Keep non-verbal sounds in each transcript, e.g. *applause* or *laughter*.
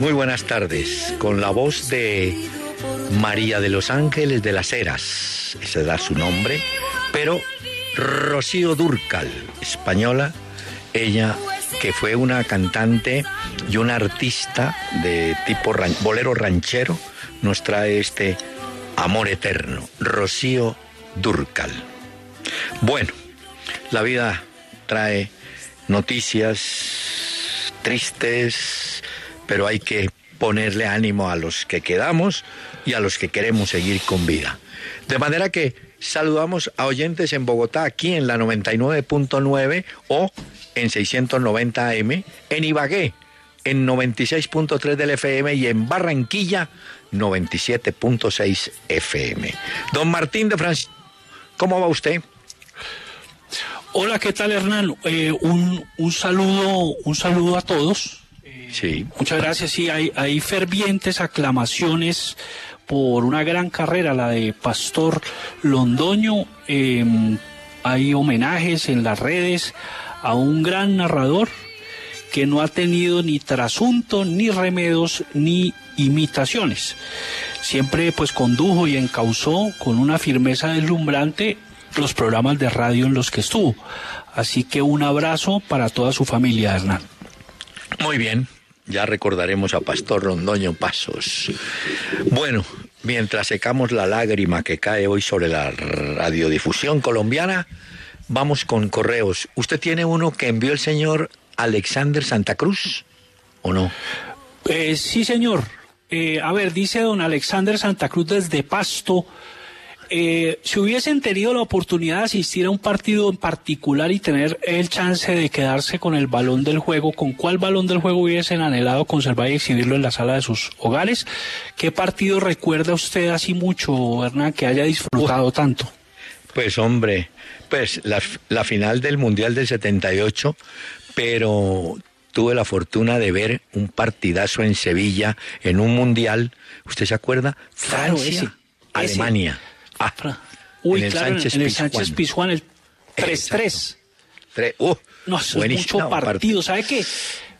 Muy buenas tardes, con la voz de María de los Ángeles de las Heras, se da su nombre, pero Rocío Durcal, española, ella que fue una cantante y una artista de tipo bolero ranchero, nos trae este amor eterno, Rocío Durcal. Bueno, la vida trae noticias tristes, pero hay que ponerle ánimo a los que quedamos y a los que queremos seguir con vida. De manera que saludamos a oyentes en Bogotá, aquí en la 99.9 o en 690 AM, en Ibagué, en 96.3 del FM y en Barranquilla, 97.6 FM. Don Martín de Francia, ¿cómo va usted? Hola, ¿qué tal Hernán? Eh, un, saludo, un saludo a todos Muchas gracias. Sí, hay, fervientes aclamaciones por una gran carrera, la de Pastor Londoño. Em, hay homenajes en las redes a un gran narrador que no ha tenido ni trasunto, ni remedos, ni imitaciones. Siempre pues condujo y encauzó con una firmeza deslumbrante los programas de radio en los que estuvo. Así que un abrazo para toda su familia, Hernán. Muy bien, ya recordaremos a Pastor Rondoño Pasos. Bueno, mientras secamos la lágrima que cae hoy sobre la radiodifusión colombiana, vamos con correos. ¿Usted tiene uno que envió el señor Alexander Santa Cruz o no? Eh, sí, señor. Eh, a ver, dice don Alexander Santa Cruz desde Pasto. Eh, si hubiesen tenido la oportunidad de asistir a un partido en particular y tener el chance de quedarse con el balón del juego, ¿con cuál balón del juego hubiesen anhelado conservar y exhibirlo en la sala de sus hogares? ¿Qué partido recuerda usted así mucho, Hernán, que haya disfrutado tanto? Pues hombre, pues la, final del Mundial del 78, pero tuve la fortuna de ver un partidazo en Sevilla, en un Mundial, ¿usted se acuerda? Francia, Alemania. Ah, Uy, en el Sánchez el Pizjuán uh, 3-3. no, es mucho partido. ¿Sabe qué?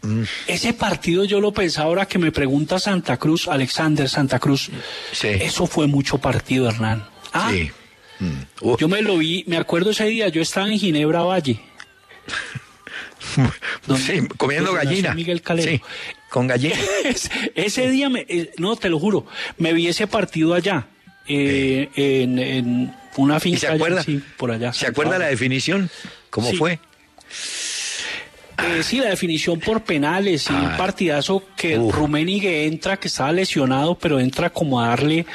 Mm. Ese partido yo lo pensaba ahora que me pregunta Santa Cruz, Alexander Santa Cruz. Sí. Eso fue mucho partido, Hernán. Ah, sí. Mm. Uh. Yo me lo vi, me acuerdo ese día, yo estaba en Ginebra Valle. *laughs* comiendo gallina. Miguel Calero. con gallina. *laughs* ese día, eh, no, te lo juro, me vi ese partido allá. Eh, en, una finca. ¿Se acuerda, por allá, ¿se acuerda la definición? ¿Cómo fue? Eh, sí, la definición por penales y un ah. partidazo que Rummenigge entra, que estaba lesionado, pero entra como a darle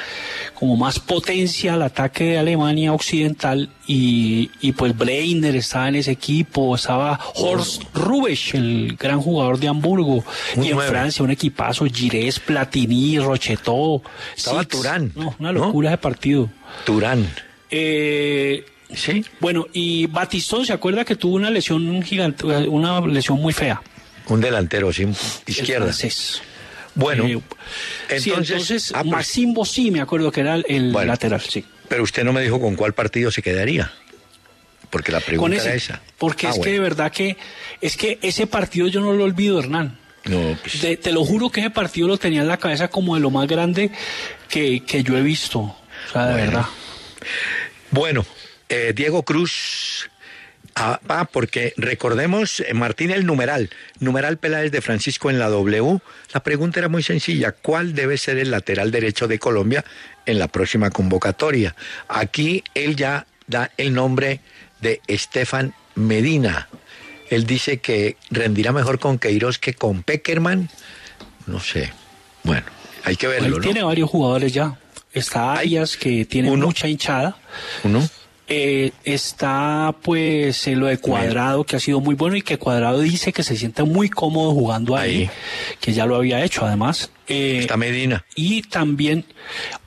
como más potencia al ataque de Alemania Occidental y, pues Breiner estaba en ese equipo, estaba Horst Rubesch, el gran jugador de Hamburgo, y en Francia un equipazo, Girés, Platini, Rocheteau. Estaba Turán. una locura ese partido. Turán. Eh, Sí. Bueno, y Batistón se acuerda que tuvo una lesión gigante, una lesión muy fea. Un delantero, sí, izquierda. Bueno, entonces, eh, sí, entonces ah, pues. me acuerdo que era el lateral, sí. Pero usted no me dijo con cuál partido se quedaría. Porque la pregunta era esa. Porque ah, es que de verdad que es que ese partido yo no lo olvido, Hernán. No, pues. te lo juro que ese partido lo tenía en la cabeza como de lo más grande que, yo he visto. O sea, de verdad. Bueno, eh, Diego Cruz va ah, porque recordemos, eh, Martín, el numeral, numeral Peláez de Francisco en la W. La pregunta era muy sencilla, ¿cuál debe ser el lateral derecho de Colombia en la próxima convocatoria? Aquí él ya da el nombre de Estefan Medina. Él dice que rendirá mejor con Queiroz que con Peckerman. No sé. Bueno, hay que verlo. tiene varios jugadores ya. Está Arias, que tiene mucha hinchada. Uno. Eh, está pues en lo de Cuadrado, que ha sido muy bueno y que Cuadrado dice que se siente muy cómodo jugando ahí, que ya lo había hecho además. Eh, está Medina. Y también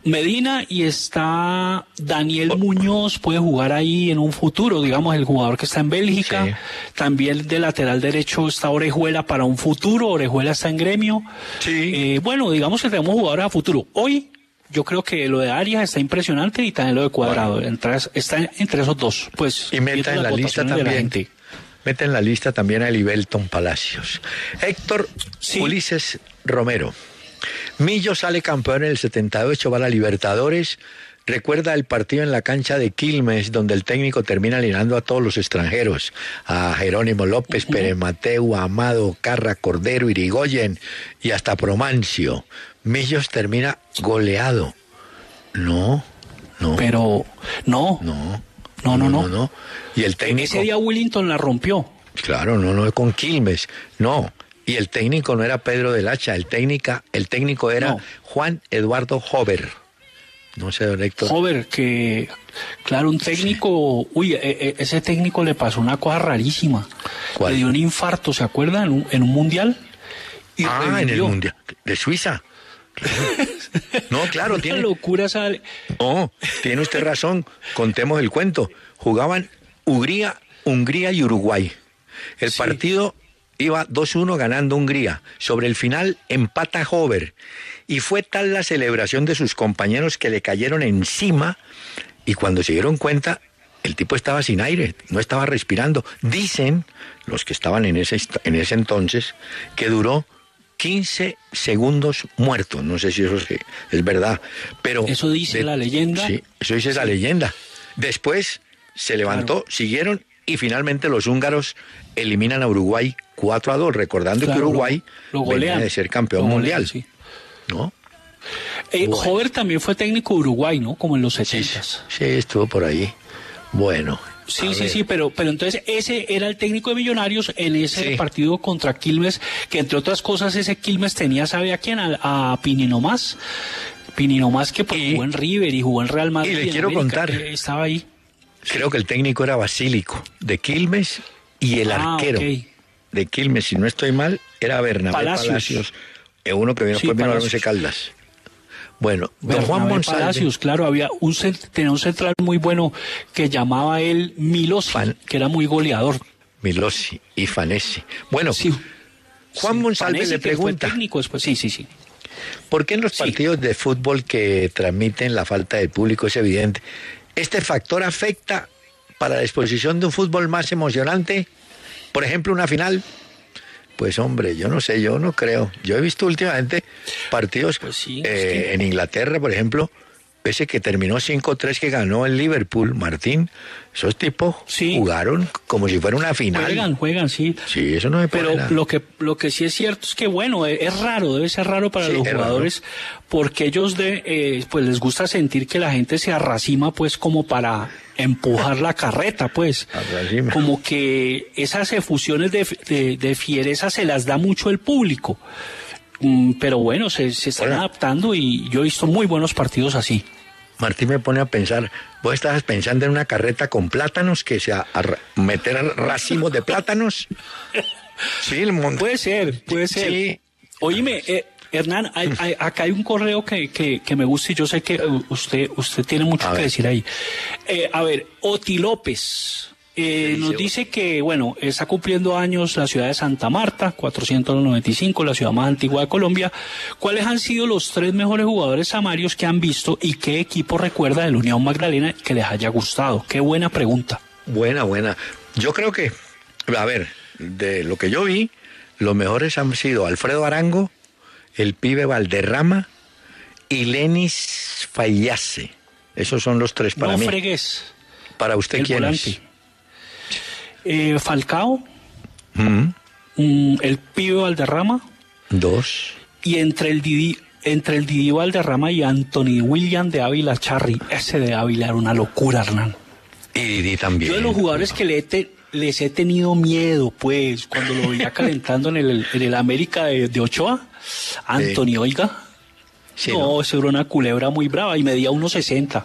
Medina y está Daniel Muñoz, puede jugar ahí en un futuro, digamos, el jugador que está en Bélgica. También de lateral derecho está Orejuela para un futuro, Orejuela está en gremio. Sí. Eh, bueno, digamos que tenemos jugadores a futuro. Hoy yo creo que lo de Arias está impresionante y también lo de Cuadrado. está entre esos dos. Pues, y meta en la lista también. en la lista también a Livelton Palacios. Héctor Ulises Romero. Millo sale campeón en el 78, va a la Libertadores. Recuerda el partido en la cancha de Quilmes, donde el técnico termina alineando a todos los extranjeros: a Jerónimo López, Pere Pérez Mateu, Amado, Carra, Cordero, Irigoyen y hasta Promancio. Millos termina goleado. No, no. Pero, no. No. No, no, no. no. Y el técnico. ese día Willington la rompió. Claro, no, no con Quilmes. No. Y el técnico no era Pedro del Hacha, el, técnica, el técnico era Juan Eduardo Hover. No sé, Héctor. Hover, que, claro, un técnico, uy, e, e, ese técnico le pasó una cosa rarísima. Le dio un infarto, ¿se acuerdan? En un, mundial. Y ah, en el mundial. De Suiza. *laughs* No, claro, tiene. locura oh, tiene usted razón. Contemos el cuento. Jugaban Hungría, Hungría y Uruguay. El partido iba 2-1 ganando Hungría. Sobre el final empata Hover. Y fue tal la celebración de sus compañeros que le cayeron encima y cuando se dieron cuenta, el tipo estaba sin aire, no estaba respirando. Dicen los que estaban en ese, en ese entonces que duró 15 segundos muertos. No sé si eso es, es verdad, pero... Eso dice la leyenda. Sí, eso dice la leyenda. Después se levantó, siguieron y finalmente los húngaros eliminan a Uruguay 4 a 2, recordando que Uruguay lo, venía de ser campeón mundial. Sí. ¿No? Eh, también fue técnico de Uruguay, ¿no? Como en los 60. sí, sí, estuvo por ahí. Bueno, Sí, sí, sí, pero, pero entonces ese era el técnico de Millonarios en ese partido contra Quilmes, que entre otras cosas ese Quilmes tenía, ¿sabe a quién? A, Pininomás, Pinino más. más que pues jugó en River y jugó en Real Madrid. Y le quiero contar. Eh, estaba ahí. Creo que el técnico era Basílico, de Quilmes y el ah, arquero. De Quilmes, si no estoy mal, era Bernabé Palacios. Eh, uno que vino después Caldas. Bueno, don Juan Monsalve. claro, había un tenía un central muy bueno que llamaba él Milosi, que era muy goleador. Milosi y Fanesi. Bueno, Juan sí, le pregunta. sí, sí, sí. ¿Por qué en los partidos de fútbol que transmiten la falta de público es evidente? ¿Este factor afecta para la exposición de un fútbol más emocionante? Por ejemplo, una final. Pues hombre, yo no sé, yo no creo. Yo he visto últimamente partidos pues eh, en Inglaterra, por ejemplo, ese que terminó 5-3 que ganó el Liverpool, Martín, esos tipos jugaron como si fuera una final. Juegan, juegan, sí. Sí, eso no me Pero lo que lo que sí es cierto es que bueno, e, es raro, debe ser raro para los jugadores porque ellos de eh, pues les gusta sentir que la gente se arracima pues como para empujar la carreta, pues. Como que esas efusiones de, fiereza se las da mucho el público. Mm, pero bueno, se, están adaptando y yo he visto muy buenos partidos así. Martín me pone a pensar, vos estabas pensando en una carreta con plátanos, que sea meter al racimos de plátanos. *laughs* Sí, Puede ser, puede ser. Sí. Oíme, eh, Hernán, acá hay un correo que, me gusta y yo sé que eh, usted, usted tiene mucho que decir ahí. Eh, a ver, Oti López. Eh, nos dice que, bueno, está cumpliendo años la ciudad de Santa Marta, 495, la ciudad más antigua de Colombia. ¿Cuáles han sido los tres mejores jugadores samarios que han visto y qué equipo recuerda de la Unión Magdalena que les haya gustado? Qué buena pregunta. Buena, buena. Yo creo que, a ver, de lo que yo vi, los mejores han sido Alfredo Arango, el pibe Valderrama y Lenis Fallase. Esos son los tres para mí. Para usted, ¿quién es? Eh, Falcao. Mm. Mm, el pibe Valderrama. Dos. Y entre el Didi, entre el Didi Valderrama y Anthony William de Ávila Charri. Ese de Ávila era una locura, Hernán. Y Didi también. Yo de los jugadores que les he tenido miedo, pues, cuando lo veía *laughs* calentando en el, América de Ochoa Antonio eh, oiga. no, no, ese era una culebra muy brava y medía 1,60.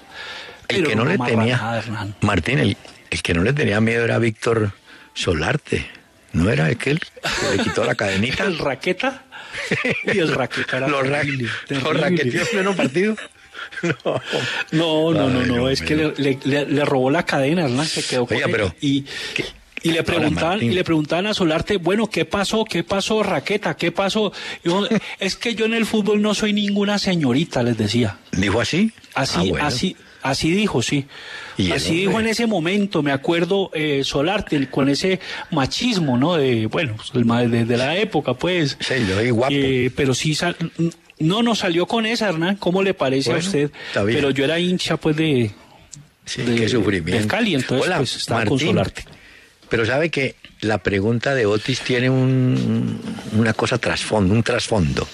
El que no, le tenía. Martín, el, el que no le tenía miedo era Víctor Solarte. ¿No era aquel que le quitó la cadenita? *laughs* ¿El raqueta? Y el raqueta era *laughs* Los, ra *laughs* en partido. No, no, no, no, es que le, robó la cadena, Hernán, se quedó con pero, y, y le preguntaban, y le preguntaban a Solarte, bueno, ¿qué pasó? ¿Qué pasó, Raqueta? ¿Qué pasó? *laughs* es que yo en el fútbol no soy ninguna señorita, les decía. ¿Dijo así? Así, ah, así, así dijo, sí. ¿Y así dijo en ese momento, me acuerdo, eh, Solarte, con ese machismo, ¿no? De, bueno, desde pues, la época, pues. Sí, yo guapo. Eh, pero sí, no nos salió con esa, Hernán, ¿cómo le parece a usted? Pero yo era hincha, pues, de, de, sufrimiento. Cali, entonces, pues, estaba con Solarte. Pero sabe que la pregunta de Otis tiene un, una cosa trasfondo, un trasfondo.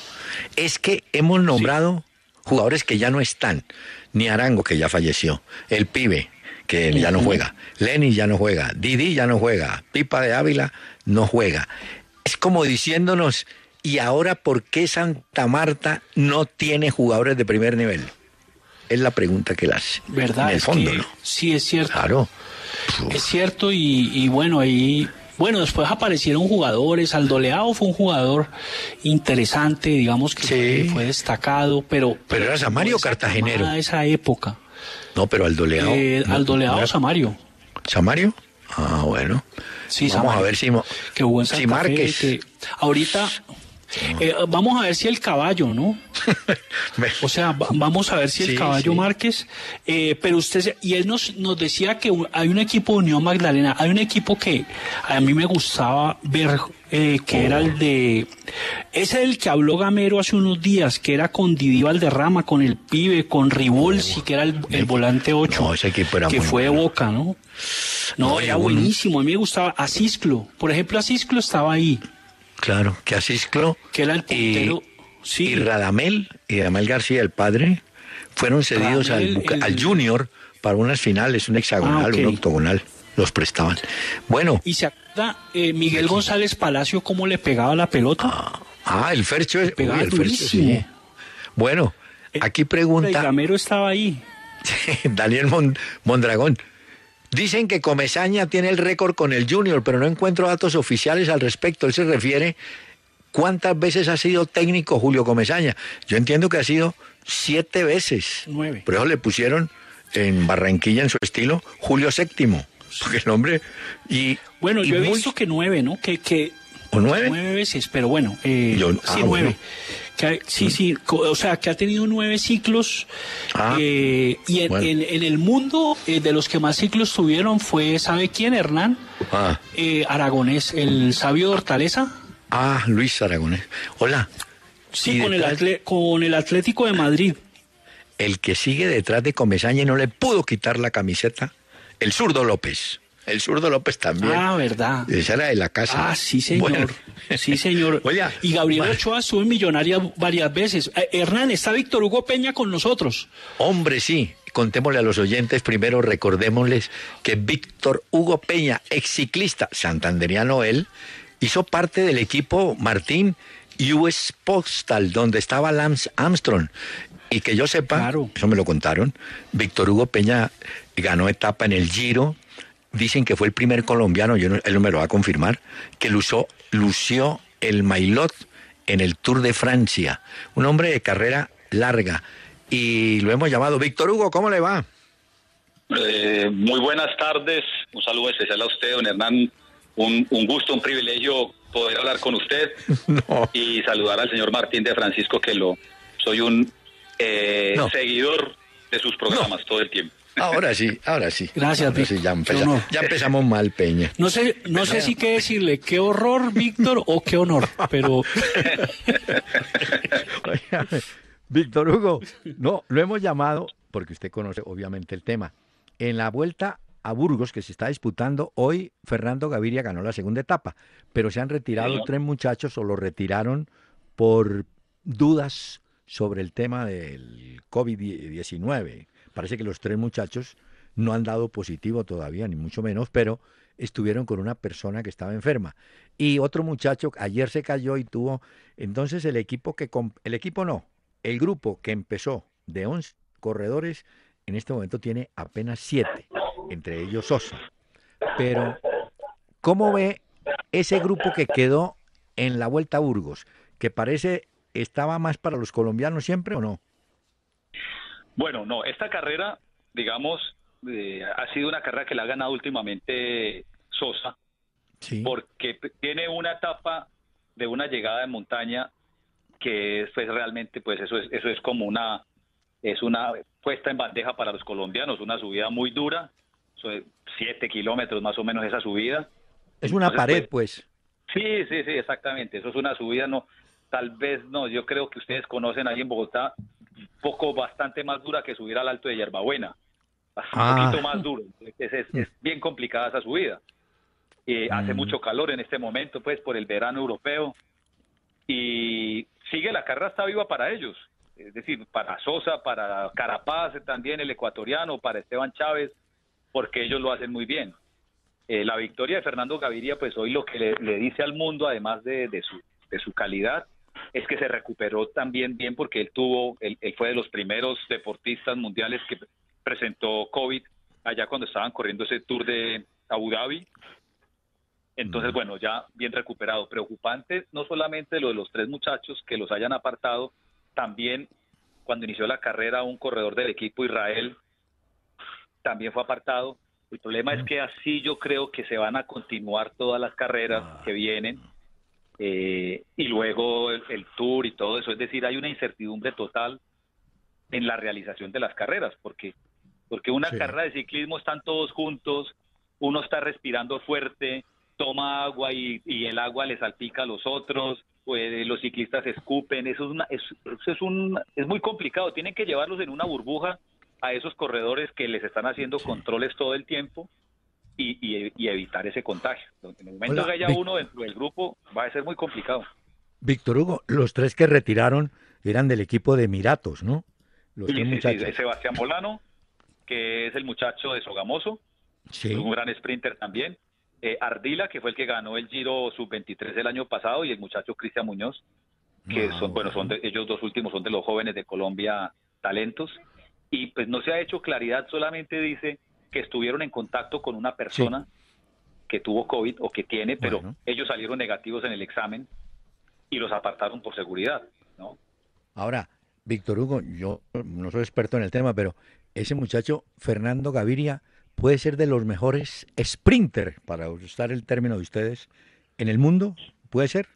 Es que hemos nombrado jugadores que ya no están. Ni Arango, que ya falleció. El pibe, que ya no juega. Lenny ya no juega. Didi ya no juega. Pipa de Ávila no juega. Es como diciéndonos, ¿y ahora por qué Santa Marta no tiene jugadores de primer nivel? Es la pregunta que las hace. ¿Verdad? En el fondo, ¿no? Sí, es cierto. Claro. Es cierto, y, bueno, ahí bueno, después aparecieron jugadores. Leao fue un jugador interesante, digamos que fue, destacado, pero. Pero era pues, Samario Cartagenero. De esa época. No, pero Aldo Eh, Aldo Aldoleao Samario. ¿Samario? Ah, bueno. Sí, Vamos a ver si. Que ahorita eh, vamos a ver si el caballo, ¿no? *laughs* o sea, vamos a ver si el caballo Márquez. Eh, pero usted, y él nos, nos decía que hay un equipo de Unión Magdalena, hay un equipo que a mí me gustaba ver, eh, que era el de. Ese el que habló Gamero hace unos días, que era con de rama con el Pibe, con Ribolsi, oh, que era el, volante 8. que fue de boca, ¿no? No, era buenísimo, a mí me gustaba. a Cisclo, por ejemplo, a Asisclo estaba ahí. Claro, que Asisclo que el y, sí. Radamel, y Radamel García, el padre, fueron cedidos al, Junior para unas finales, un hexagonal, ah, un octogonal los prestaban. Bueno. ¿Y se acuerda eh, Miguel González Palacio cómo le pegaba la pelota? Ah, ah el Fercho. Es, el Fercho sí. Bueno, eh, aquí pregunta. El gamero estaba ahí. *laughs* Daniel Mondragón. Dicen que Comesaña tiene el récord con el Junior, pero no encuentro datos oficiales al respecto. Él se refiere cuántas veces ha sido técnico Julio Comesaña. Yo entiendo que ha sido siete veces. Nueve. Por eso le pusieron en Barranquilla, en su estilo, Julio VII. Porque el hombre. Y, bueno, yo he visto que nueve, ¿no? Que, que nueve. veces, pero bueno, eh, sí, ah, nueve. sí, o sea, que ha tenido nueve ciclos ah. eh, y en, el mundo eh, de los que más ciclos tuvieron fue, ¿sabe quién, Hernán? Ah. Eh, Aragonés, el sabio de Hortaleza. Ah, Luis Aragonés. Hola. Sí, con el, con el Atlético de Madrid. El que sigue detrás de Comesaña y no le pudo quitar la camiseta, el zurdo López. El zurdo López también. Ah, verdad. Esa era de la casa. Ah, sí, señor. Sí, señor. *laughs* y Gabriel Ochoa sube Millonaria varias veces. Eh, Hernán, está Víctor Hugo Peña con nosotros. Hombre, sí. Contémosle a los oyentes primero, recordémosles que Víctor Hugo Peña, ex ciclista santanderiano él, hizo parte del equipo Martín US Postal, donde estaba Lance Armstrong. Y que yo sepa, eso me lo contaron, Víctor Hugo Peña ganó etapa en el Giro, dicen que fue el primer colombiano, yo no, él no me lo va a confirmar, que lució, el maillot en el Tour de Francia. Un hombre de carrera larga. Y lo hemos llamado. Víctor Hugo, ¿cómo le va? Eh, muy buenas tardes. Un saludo especial a usted, don Hernán. Un, gusto, un privilegio poder hablar con usted *laughs* y saludar al señor Martín de Francisco, que lo soy un eh, seguidor de sus programas todo el tiempo. Ahora sí, ahora sí. Gracias, ya, empezamos, mal, Peña. No sé, no sé si qué decirle, qué horror, Víctor, o qué honor, pero... *laughs* Víctor Hugo, no, lo hemos llamado, porque usted conoce obviamente el tema, en la vuelta a Burgos, que se está disputando hoy, Fernando Gaviria ganó la segunda etapa, pero se han retirado tres muchachos o lo retiraron por dudas sobre el tema del COVID-19 parece que los tres muchachos no han dado positivo todavía, ni mucho menos, pero estuvieron con una persona que estaba enferma. Y otro muchacho ayer se cayó y tuvo... Entonces el equipo que... El equipo no, el grupo que empezó de 11 corredores en este momento tiene apenas 7, entre ellos Sosa. Pero, ¿cómo ve ese grupo que quedó en la Vuelta a Burgos? Que parece estaba más para los colombianos siempre o no? Bueno, no, esta carrera, digamos, eh, ha sido una carrera que la ha ganado últimamente Sosa, porque tiene una etapa de una llegada de montaña que es pues, realmente, pues eso es, eso es como una, es una puesta en bandeja para los colombianos, una subida muy dura, siete kilómetros más o menos esa subida. Es una pared, pues, pues, Sí, sí, sí, exactamente. Eso es una subida, no, tal vez no. Yo creo que ustedes conocen ahí en Bogotá poco bastante más dura que subir al alto de Yerbabuena. Un ah. poquito más duro. Es, es, bien complicada esa subida. Eh, hace mm. mucho calor en este momento, pues, por el verano europeo. Y sigue la carrera, está viva para ellos. Es decir, para Sosa, para Carapaz también, el ecuatoriano, para Esteban Chávez, porque ellos lo hacen muy bien. Eh, la victoria de Fernando Gaviria, pues hoy lo que le, dice al mundo, además de su calidad, es que se recuperó también bien porque él tuvo, él, fue de los primeros deportistas mundiales que presentó COVID allá cuando estaban corriendo ese tour de Abu Dhabi. Entonces, bueno, ya bien recuperado. Preocupante no solamente lo de los tres muchachos que los hayan apartado, también cuando inició la carrera un corredor del equipo Israel también fue apartado. El problema es que así yo creo que se van a continuar todas las carreras ah. que vienen eh, y luego el, tour y todo eso. Es decir, hay una incertidumbre total en la realización de las carreras, porque, porque una carrera de ciclismo están todos juntos, uno está respirando fuerte, toma agua y, el agua le salpica a los otros, pues, los ciclistas escupen, eso es, es, es, un, es muy complicado, tienen que llevarlos en una burbuja a esos corredores que les están haciendo controles todo el tiempo y, evitar ese contagio. En el momento que haya uno dentro del grupo, va a ser muy complicado. Víctor Hugo, los tres que retiraron eran del equipo de Miratos, ¿no? Los muchachos. Sebastián Molano, que es el muchacho de Sogamoso, un gran sprinter también. Eh, Ardila, que fue el que ganó el Giro Sub-23 el año pasado, y el muchacho Cristian Muñoz, que ah, son, bueno, son de, ellos dos últimos son de los jóvenes de Colombia talentos, y pues no se ha hecho claridad, solamente dice que estuvieron en contacto con una persona que tuvo COVID o que tiene, pero ellos salieron negativos en el examen y los apartaron por seguridad, Ahora, Víctor Hugo, yo no soy experto en el tema, pero ese muchacho, Fernando Gaviria, puede ser de los mejores sprinter, para usar el término de ustedes, en el mundo, ¿puede ser?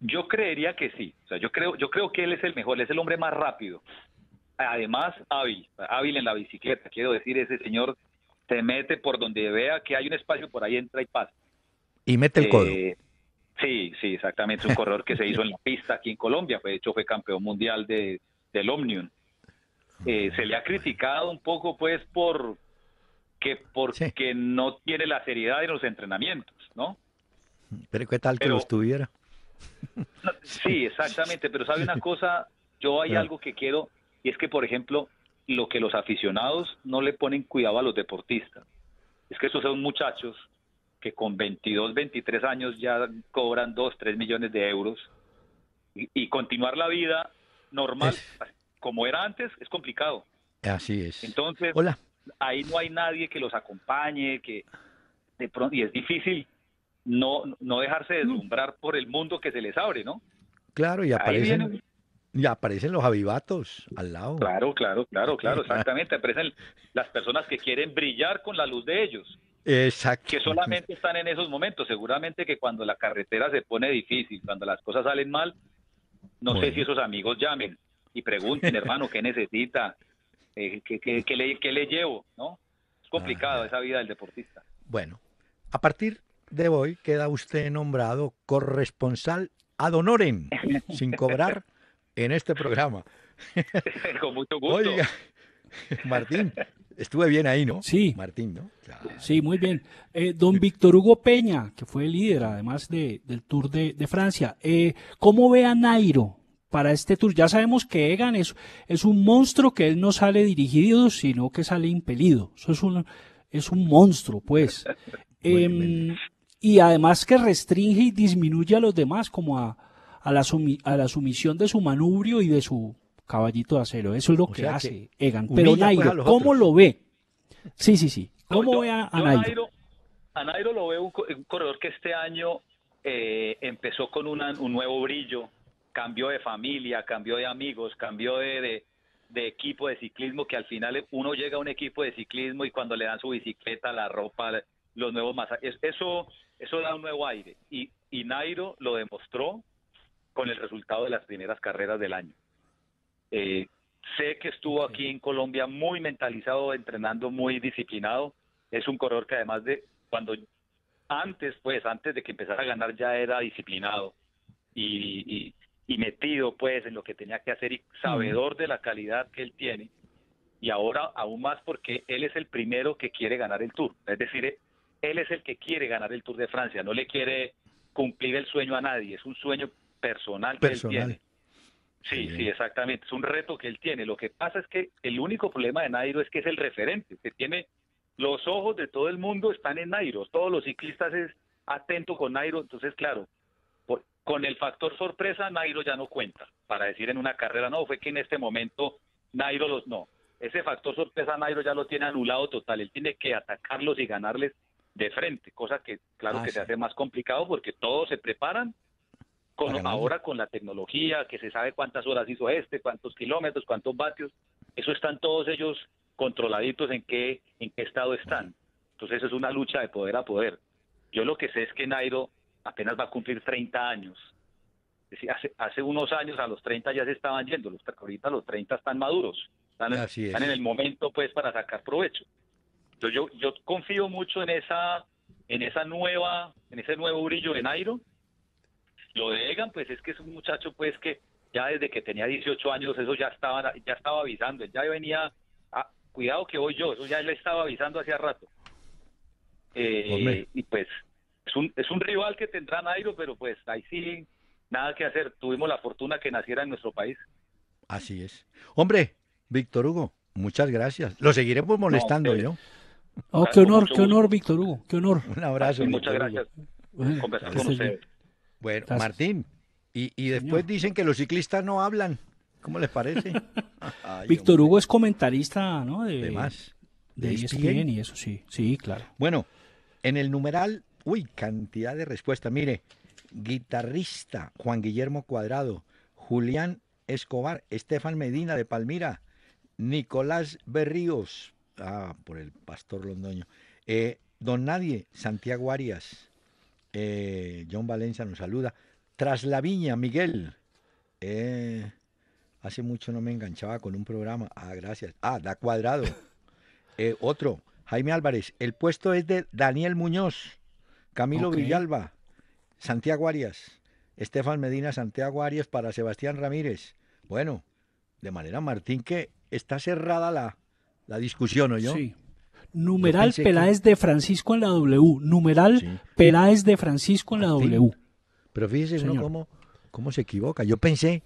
Yo creería que sí. sea, yo creo, yo creo que él es el mejor, es el hombre más rápido además hábil, hábil en la bicicleta, quiero decir, ese señor se mete por donde vea que hay un espacio, por ahí entra y pasa. Y mete el codo. Eh, sí, sí, exactamente, es un corredor que se hizo en la pista aquí en Colombia, de hecho fue campeón mundial de, del Omnium. Eh, se le ha criticado un poco pues por que porque no tiene la seriedad en los entrenamientos, ¿no? Pero qué tal que lo estuviera *laughs* sí, exactamente, pero sabe una cosa, yo hay algo que quiero y es que, por ejemplo, lo que los aficionados no le ponen cuidado a los deportistas es que esos son muchachos que con 22, 23 años ya cobran 2, 3 millones de euros y, continuar la vida normal como era antes es complicado. Así es. Entonces, Hola. ahí no hay nadie que los acompañe, que de pronto y es difícil no no dejarse deslumbrar por el mundo que se les abre, ¿no? Claro, y aparecen y aparecen los avivatos al lado. Claro, claro, claro, claro, *laughs* exactamente. Aparecen las personas que quieren brillar con la luz de ellos. Exacto. Que solamente están en esos momentos. Seguramente que cuando la carretera se pone difícil, cuando las cosas salen mal, no sé si esos amigos llamen y pregunten, *laughs* hermano, ¿qué necesita? Eh, ¿qué, le, llevo? ¿No? Es complicado esa vida del deportista. Bueno, a partir de hoy queda usted nombrado corresponsal ad honorem, sin cobrar *laughs* en este programa. *laughs* Con mucho gusto. Oiga, Martín, estuve bien ahí, ¿no? Sí. Martín, ¿no? Sí, muy bien. Eh, don Víctor Hugo Peña, que fue el líder además del Tour de, Francia, eh, ¿cómo ve a Nairo? Para este tour, ya sabemos que Egan es, un monstruo que él no sale dirigido, sino que sale impelido. Eso es un, es un monstruo, pues. Em, y además que restringe y disminuye a los demás, como a, a la, sumisión de su manubrio y de su caballito de acero. Eso es lo que hace Egan. Pero pues Nairo, ¿cómo lo ve? Sí, sí, sí. ¿Cómo ve a, Nairo? A Nairo lo ve un, corredor que este año eh, empezó con un nuevo brillo, cambió de familia, cambió de amigos, cambió de, de, equipo de ciclismo, que al final uno llega a un equipo de ciclismo y cuando le dan su bicicleta, la ropa, los nuevos masajes, eso, eso da un nuevo aire. Y, y Nairo lo demostró, con el resultado de las primeras carreras del año. Eh, sé que estuvo aquí en Colombia muy mentalizado, entrenando muy disciplinado. Es un corredor que además de cuando antes, pues antes de que empezara a ganar ya era disciplinado y, y, y metido pues en lo que tenía que hacer y sabedor de la calidad que él tiene. Y ahora aún más porque él es el primero que quiere ganar el Tour. Es decir, él es el que quiere ganar el Tour de Francia, no le quiere cumplir el sueño a nadie. Es un sueño personal, que él tiene. Sí, sí, exactamente. Es un reto que él tiene. Lo que pasa es que el único problema de Nairo es que es el referente. Se tiene los ojos de todo el mundo están en Nairo. Todos los ciclistas es atento con Nairo. Entonces, claro, con el factor sorpresa, Nairo ya no cuenta. Para decir en una carrera, no, fue que en este momento Nairo los no. Ese factor sorpresa Nairo ya lo tiene anulado total. Él tiene que atacarlos y ganarles de frente, cosa que claro ah, que se hace más complicado porque todos se preparan ahora con la tecnología, que se sabe cuántas horas hizo este, cuántos kilómetros, cuántos vatios, eso están todos ellos controladitos en qué, en qué estado están. Entonces es una lucha de poder a poder. Yo lo que sé es que Nairo apenas va a cumplir 30 años. hace, hace unos años a los 30 ya se estaban yendo, los, ahorita los 30 están maduros, están, en el momento pues para sacar provecho. yo, yo confío mucho en esa, en esa nueva, en ese nuevo brillo de Nairo lo de pues es que es un muchacho, pues que ya desde que tenía 18 años, eso ya estaba, ya estaba avisando, ya venía, a, cuidado que voy yo, eso ya le estaba avisando hacía rato. Eh, y pues es un, es un rival que tendrá Nairo, pero pues ahí sí, nada que hacer, tuvimos la fortuna que naciera en nuestro país. Así es. Hombre, Víctor Hugo, muchas gracias. Lo seguiremos pues molestando yo. Oh, qué honor, qué honor, Víctor Hugo, qué honor. Un abrazo. Y muchas gracias. Conversar con usted. Bueno, Martín, y, después dicen que los ciclistas no hablan. ¿Cómo les parece? *laughs* Víctor Hugo es comentarista, ¿no? De, de más. De, e e y eso, sí. Sí, claro. Bueno, en el numeral, uy, cantidad de respuestas. Mire, guitarrista Juan Guillermo Cuadrado, Julián Escobar, Estefan Medina de Palmira, Nicolás Berríos, ah, por el pastor londoño, eh, Don Nadie, Santiago Arias, eh, John Valencia nos saluda. Tras la viña, Miguel. Eh, hace mucho no me enganchaba con un programa. Ah, gracias. Ah, da cuadrado. *laughs* Eh, otro, Jaime Álvarez. El puesto es de Daniel Muñoz, Camilo Villalba, Santiago Arias, Estefan Medina, Santiago Arias para Sebastián Ramírez. Bueno, de manera, Martín, que está cerrada la, la discusión, ¿o yo? Numeral Peláez de Francisco en la W. Numeral Peláez de Francisco en la W. Pero fíjese cómo, se equivoca. Yo pensé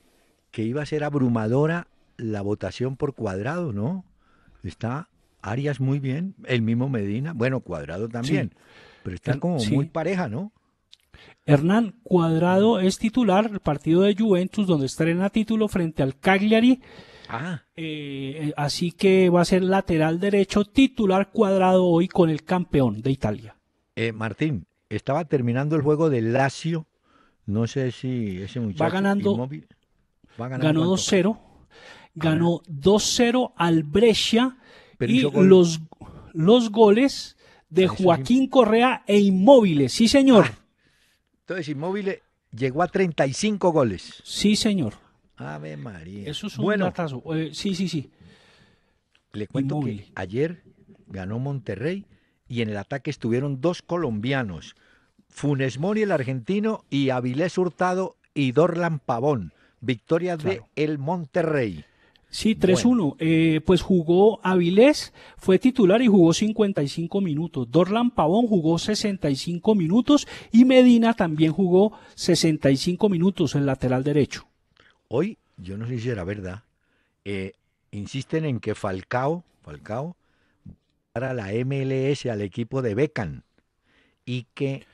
que iba a ser abrumadora la votación por cuadrado, ¿no? Está Arias muy bien, el mismo Medina, bueno, cuadrado también, pero están como muy pareja, ¿no? Hernán Cuadrado es titular el partido de Juventus donde estrena título frente al Cagliari Ah. Eh, eh, así que va a ser lateral derecho titular cuadrado hoy con el campeón de Italia. Eh, Martín, estaba terminando el juego de Lazio. No sé si ese muchacho. Va ganando. ganó 2-0. Ganó 2-0 ah. al Brescia. y los, los goles de Joaquín Correa e Inmóviles. Sí, señor. Ah. entonces, Inmóviles llegó a 35 goles. Sí, señor. Ave María. Eso es un bueno, eh, sí, sí, sí. Le cuento que ayer ganó Monterrey y en el ataque estuvieron dos colombianos, Funes Mori el argentino y Avilés Hurtado y Dorlan Pavón. Victoria de el Monterrey. Sí, 3-1. Eh, pues jugó Avilés, fue titular y jugó 55 minutos. Dorlan Pavón jugó 65 minutos y Medina también jugó 65 minutos, en lateral derecho. Hoy, yo no sé si era verdad, eh, insisten en que Falcao, Falcao, para la MLS al equipo de Becan y que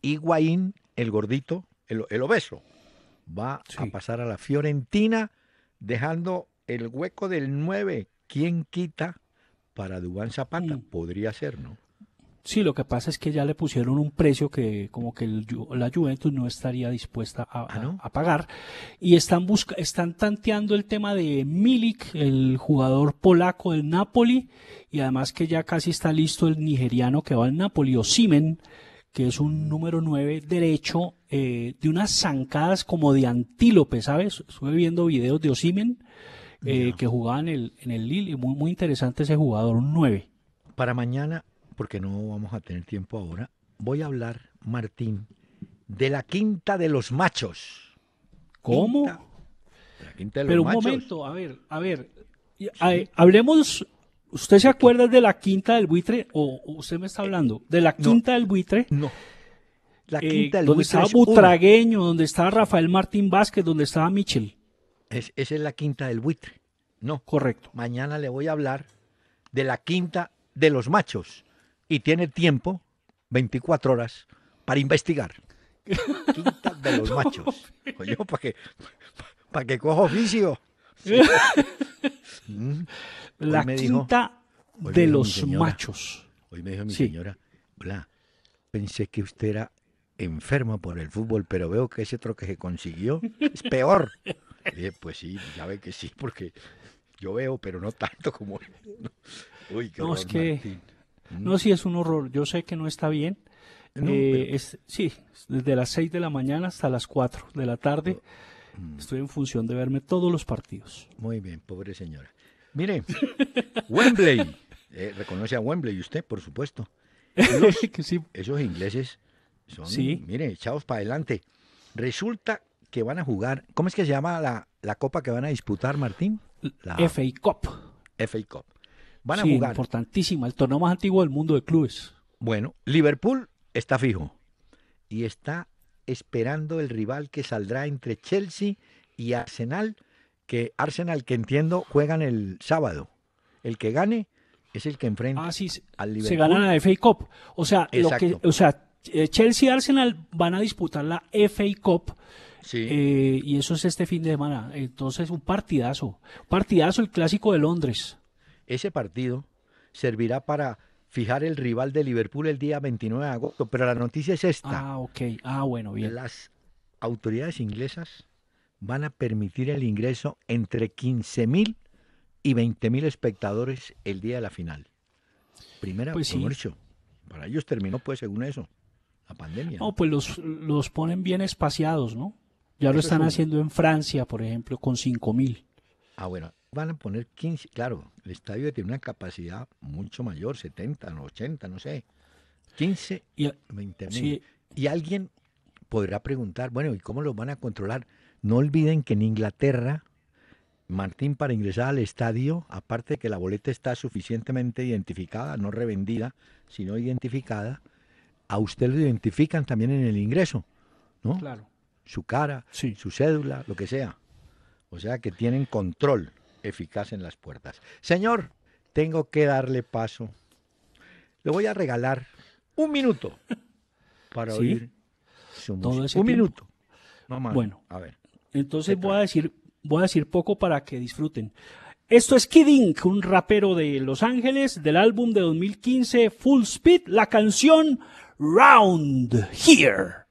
Higuaín, el gordito, el, obeso, va a pasar a la Fiorentina dejando el hueco del 9. ¿Quién quita para Dubán Zapata? Podría ser, ¿no? Sí, lo que pasa es que ya le pusieron un precio que como que la Juventus no estaría dispuesta ah, a, pagar. Y están, busca, están tanteando el tema de Milik, el jugador polaco del Napoli, y además que ya casi está listo el nigeriano que va al Napoli, Simen, que es un número 9 derecho, eh, de unas zancadas como de antílope, ¿sabes? Estuve viendo videos de Osimen eh, que jugaba en el, en el Lille, muy, muy interesante ese jugador, un 9. Para mañana porque no vamos a tener tiempo ahora, voy a hablar, Martín, de la quinta de los machos. ¿Cómo? la quinta de los Pero un momento, a ver, a ver, hablemos ¿Usted se acuerda de la quinta del buitre? ¿O usted me está eh, hablando? ¿De la quinta del buitre? No. La eh, quinta del donde buitre. Donde estaba Butragueño, estaba Rafael Martín Vázquez, donde estaba Michel. esa es la quinta del buitre. No. Correcto. Mañana le voy a hablar de la quinta de los machos y tiene tiempo, 24 horas, para investigar. Quinta de los *laughs* machos. Oye, para que, cojo oficio. *laughs* Mm. La quinta de los machos. Hoy me dijo mi señora, hola, pensé que usted era enferma por el fútbol, pero veo que ese troque que consiguió es peor. pues sí, ya ve que sí, porque yo veo, pero no tanto como... *laughs* Uy, qué no, sí, es un horror. Yo sé que no está bien. Eh, eh, sí, desde las 6 de la mañana hasta las 4 de la tarde oh, mm. estoy en función de verme todos los partidos. Muy bien, pobre señora. Mire, *laughs* Wembley. Eh, reconoce a Wembley usted, por supuesto. *laughs* Esos ingleses son, sí. mire, echados para adelante. Resulta que van a jugar, ¿cómo es que se llama la, la copa que van a disputar, Martín? La FA Cup. FA Cup. Van a jugar. Importantísima, el torneo más antiguo del mundo de clubes. Bueno, Liverpool está fijo y está esperando el rival que saldrá entre Chelsea y Arsenal, que Arsenal que entiendo juegan el sábado. El que gane es el que enfrenta ah, al Liverpool. Se gana la FA Cup. O sea, sea, eh, Chelsea y Arsenal van a disputar la FA Cup. Eh, y eso es este fin de semana. Entonces, un partidazo. Partidazo, el clásico de Londres. Ese partido servirá para fijar el rival de Liverpool el día 29 de agosto, pero la noticia es esta. Ah, ok. Ah, bueno, bien. Las autoridades inglesas van a permitir el ingreso entre 15.000 y 20.000 espectadores el día de la final. Primera pues comercio. Para ellos terminó pues según eso, la pandemia. No, pues los, los ponen bien espaciados, ¿no? Ya lo están haciendo en Francia, por ejemplo, con 5.000. Ah, bueno, van a poner 15, claro, el estadio tiene una capacidad mucho mayor, 70, 80, no sé, 15, y, 20 mil. Y alguien podrá preguntar, bueno, ¿y cómo lo van a controlar? No olviden que en Inglaterra, Martín, para ingresar al estadio, aparte de que la boleta está suficientemente identificada, no revendida, sino identificada, a usted lo identifican también en el ingreso, ¿no? Claro. Su cara, su cédula, lo que sea. O sea que tienen control eficaz en las puertas. Señor, tengo que darle paso. Le voy a regalar un minuto para oír su un minuto. No más. Bueno, a ver. Entonces voy a decir, voy a decir poco para que disfruten. Esto es Kid un rapero de Los Ángeles, del álbum de 2015 Full Speed, la canción Round Here.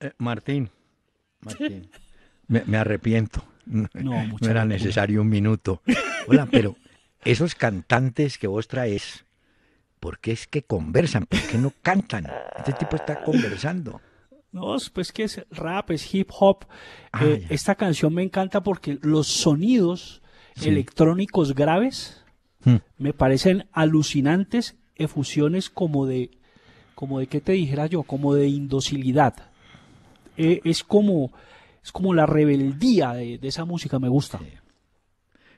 Eh, Martín, Martín, me, arrepiento. No, *laughs* era necesario un minuto. Hola, pero esos cantantes que vos traes, ¿por qué es que conversan? ¿Por qué no cantan? Este tipo está conversando. No, pues que es rap, es hip hop. Ah, eh, esta canción me encanta porque los sonidos electrónicos graves hmm. me parecen alucinantes efusiones como de, como de, ¿qué te dijera yo? Como de indocilidad. E, es como es como la rebeldía de, de esa música, me gusta.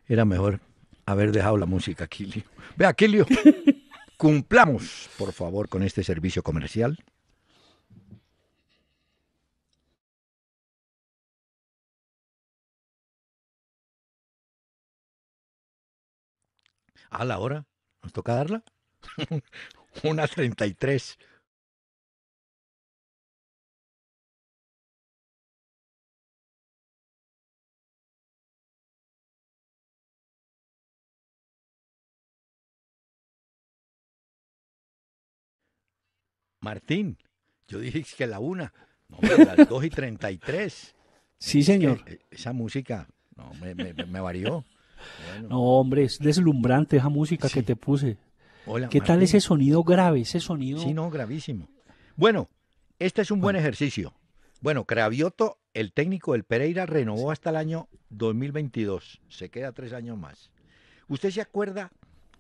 Era mejor haber dejado la música, Kilio. Vea, Kilio, *laughs* cumplamos, por favor, con este servicio comercial. A la hora, nos toca darla. *laughs* Una 33. Martín, yo dije que la una, no, *laughs* las dos y treinta y tres. Sí, señor. E, esa música me, varió. No, hombre, es deslumbrante esa música que te puse. Hola, ¿Qué tal ese sonido grave, ese sonido? Sí, no, gravísimo. Bueno, este es un buen ejercicio. Bueno, Cravioto, el técnico del Pereira, renovó hasta el año 2022. Se queda tres años más. ¿Usted se acuerda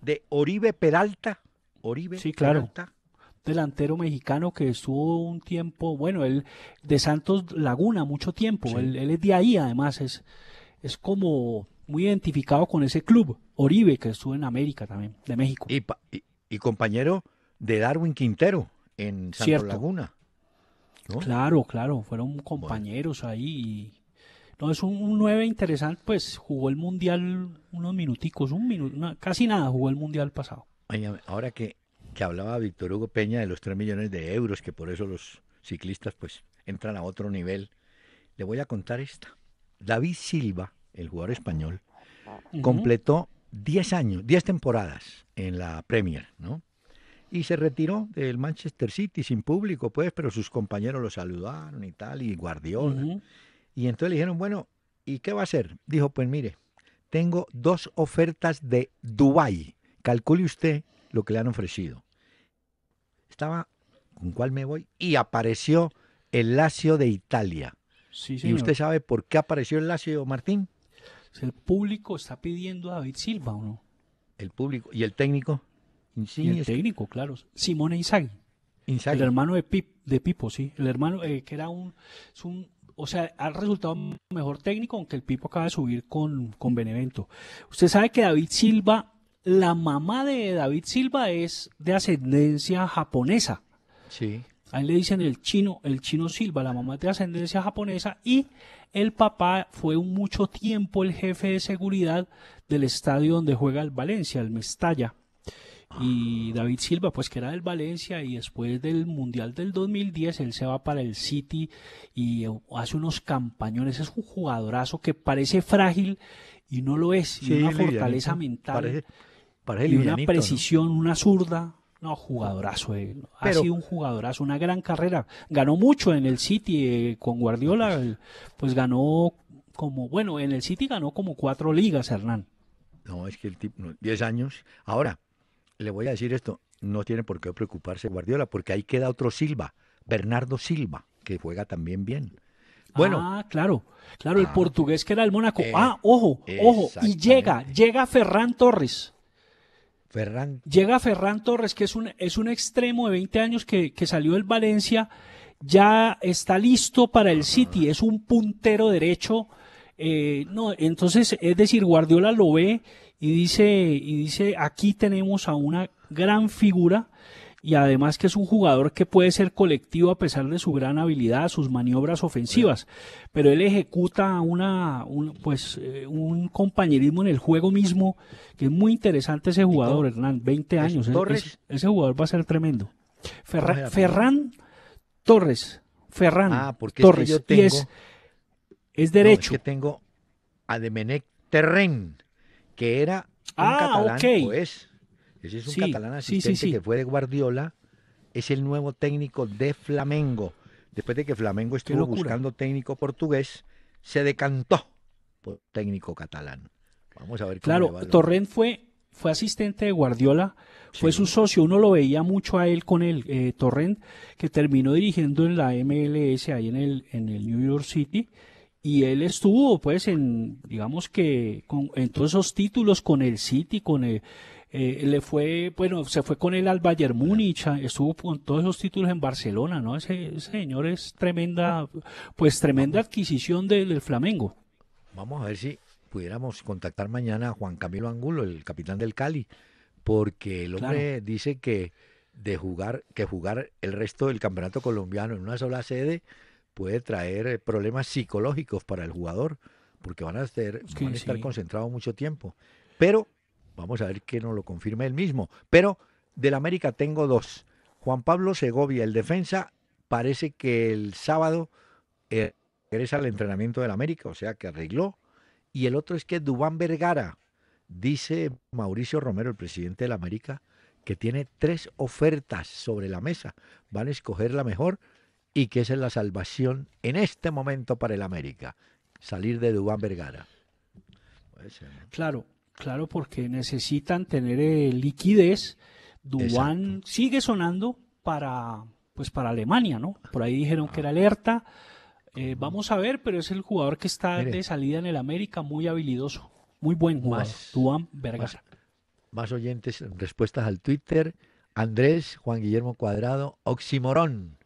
de Oribe Peralta? Oribe sí, claro. Peralta, delantero mexicano que estuvo un tiempo, bueno, él de Santos Laguna, mucho tiempo, él, es de ahí además, es, es como muy identificado con ese club, Oribe, que estuvo en América también, de México. Y, compañero de Darwin Quintero en Santos Laguna. Claro, claro, fueron compañeros ahí. Y... No, es un, un, 9 interesante, pues jugó el Mundial unos minuticos, un minuto, casi nada jugó el Mundial pasado. Ahora que que hablaba Víctor Hugo Peña de los 3 millones de euros, que por eso los ciclistas pues entran a otro nivel. Le voy a contar esta. David Silva, el jugador español, completó 10 años, 10 temporadas en la Premier, ¿no? Y se retiró del Manchester City sin público, pues, pero sus compañeros lo saludaron y tal, y Guardiola. Y entonces le dijeron, bueno, ¿y qué va a hacer? Dijo, pues mire, tengo dos ofertas de Dubai. Calcule usted lo que le han ofrecido. Estaba, ¿con cuál me voy? Y apareció el Lazio de Italia. ¿Y usted sabe por qué apareció el Lazio, Martín? Pues el público está pidiendo a David Silva, ¿o no? El público. ¿Y el técnico? Sí, el técnico, claro. Simone Inzaghi. El hermano de, Pip, de Pipo, sí. El hermano eh, que era un, o sea, ha resultado mejor técnico, aunque el Pipo acaba de subir con, con Benevento. Usted sabe que David Silva la mamá de David Silva es de ascendencia japonesa. Sí. Ahí le dicen el chino, el chino Silva, la mamá es de ascendencia japonesa y el papá fue mucho tiempo el jefe de seguridad del estadio donde juega el Valencia, el Mestalla. Y David Silva, pues que era del Valencia y después del Mundial del 2010, él se va para el City y uh, hace unos campañones. Es un jugadorazo que parece frágil y no lo es. Sí, una fortaleza mental y una precisión, una zurda. No, jugadorazo. ha sido un jugadorazo, una gran carrera. Ganó mucho en el City eh, con Guardiola. Pues ganó como, bueno, en el City ganó como cuatro ligas, Hernán. No, es que el tipo, 10 años. Ahora, le voy a decir esto, no tiene por qué preocuparse Guardiola, porque ahí queda otro Silva, Bernardo Silva, que juega también bien. Bueno, ah, claro, claro, el ah, portugués que era el Mónaco. Eh, ah, ojo, ojo, y llega, llega Ferran Torres. Ferran. Llega Ferran Torres, que es un, es un extremo de 20 años que, que salió del Valencia, ya está listo para el City, es un puntero derecho. Eh, no, entonces, es decir, Guardiola lo ve y dice, y dice, aquí tenemos a una gran figura y además que es un jugador que puede ser colectivo a pesar de su gran habilidad, sus maniobras ofensivas, pero él ejecuta una, un, pues, eh, un compañerismo en el juego mismo que es muy interesante ese jugador, Hernán, 20 años, ese jugador va a ser tremendo. Ferran Torres, Ferran Torres, es es, derecho. que tengo a Demenec Terren, que era un ah, catalán, pues. Ese es un catalán asistente que fue de Guardiola, es el nuevo técnico de Flamengo. Después de que Flamengo estuvo buscando técnico portugués, se decantó por técnico catalán. Vamos a ver. claro, va Torrent fue, fue asistente de Guardiola, fue su socio, uno lo veía mucho a él con el eh, Torrent, que terminó dirigiendo en la MLS ahí en el, en el New York City y él estuvo pues en digamos que con en todos esos títulos con el City con el eh, le fue, bueno, se fue con él al Bayern Múnich, ah, estuvo con todos esos títulos en Barcelona, ¿no? Ese, señor es tremenda, pues tremenda adquisición del, Flamengo. Vamos a ver si pudiéramos contactar mañana a Juan Camilo Angulo, el capitán del Cali, porque el hombre dice que de jugar, que jugar el resto del campeonato colombiano en una sola sede puede traer problemas psicológicos para el jugador, porque van a, hacer, van a estar concentrados mucho tiempo. Pero Vamos a ver que nos lo confirma él mismo. Pero del América tengo dos. Juan Pablo Segovia, el defensa, parece que el sábado eh, regresa al entrenamiento del América, o sea que arregló. Y el otro es que Dubán Vergara, dice Mauricio Romero, el presidente del América, que tiene tres ofertas sobre la mesa. Van a escoger la mejor y que esa es la salvación en este momento para el América. Salir de Dubán Vergara. Claro, Claro, porque necesitan tener eh, liquidez. Duan sigue sonando para, pues para Alemania, ¿no? Por ahí dijeron que era alerta. Eh, vamos a ver, pero es el jugador que está de salida en el América, muy habilidoso, muy buen jugador. Más, Vergara. Más, oyentes, respuestas al Twitter. Andrés, Juan Guillermo Cuadrado, Oximorón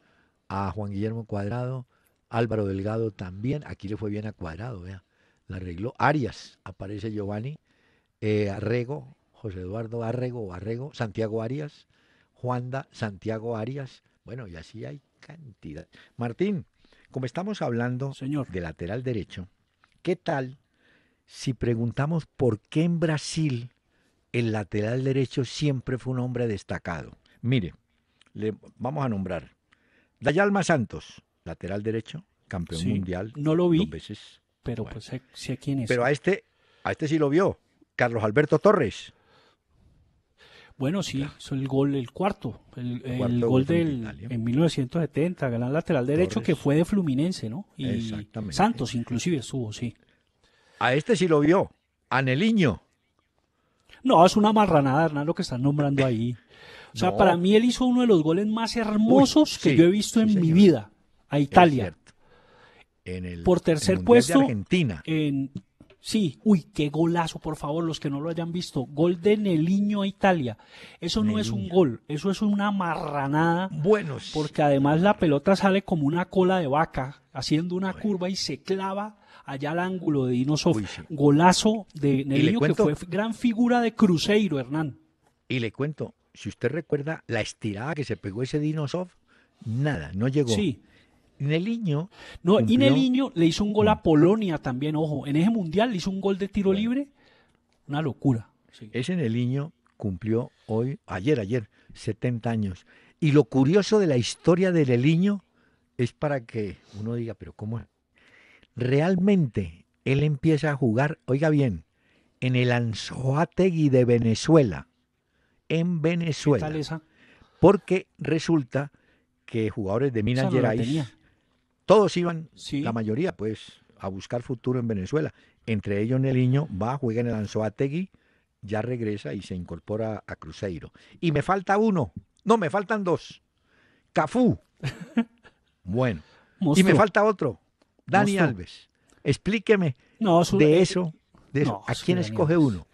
a Juan Guillermo Cuadrado, Álvaro Delgado también. Aquí le fue bien a Cuadrado, vea. La arregló. Arias, aparece Giovanni eh, Arrego, José Eduardo Arrego Arrego, Santiago Arias, Juanda, Santiago Arias, bueno, y así hay cantidad. Martín, como estamos hablando de lateral derecho, ¿qué tal si preguntamos por qué en Brasil el lateral derecho siempre fue un hombre destacado? Mire, le vamos a nombrar. Dayalma Santos, lateral derecho, campeón mundial. No lo vi. Dos veces. Pero pues quién es. Pero a este, a este sí lo vio. Carlos Alberto Torres. Bueno, sí, es el gol, el cuarto, el, gol del en 1970, gran lateral derecho que fue de Fluminense, ¿no? Y Santos inclusive estuvo, sí. A este sí lo vio, a No, es una marranada, Hernán, lo que están nombrando ahí. O sea, *laughs* para mí él hizo uno de los goles más hermosos que yo he visto en mi vida a Italia. En el, Por tercer puesto, Argentina. en Sí, uy, qué golazo, por favor, los que no lo hayan visto. Gol de Neliño a Italia. Eso no es un gol, eso es una marranada. Bueno. Porque además la pelota sale como una cola de vaca, haciendo una curva y se clava allá al ángulo de Dinosov. Golazo de Neliño, que fue gran figura de Cruzeiro, Hernán. Y le cuento, si usted recuerda la estirada que se pegó ese Dinosov, nada, no llegó. Sí Ineliño. No, cumplió. le hizo un gol a Polonia también, ojo. En ese mundial le hizo un gol de tiro libre. Una locura. Ese Ineliño cumplió hoy, ayer, ayer, 70 años. Y lo curioso de la historia del Neliño es para que uno diga, pero ¿cómo es? Realmente él empieza a jugar, oiga bien, en el Anzoátegui de Venezuela. En Venezuela. Porque resulta que jugadores de Minas Gerais todos iban, la mayoría, pues, a buscar futuro en Venezuela. Entre ellos Neliño va, juega en el Anzoategui, ya regresa y se incorpora a Cruzeiro. Y me falta uno. No, me faltan dos. Cafú. *laughs* Bueno. Y me falta otro. Daniel Alves. Explíqueme no, de eso. De ¿A quién escoge uno?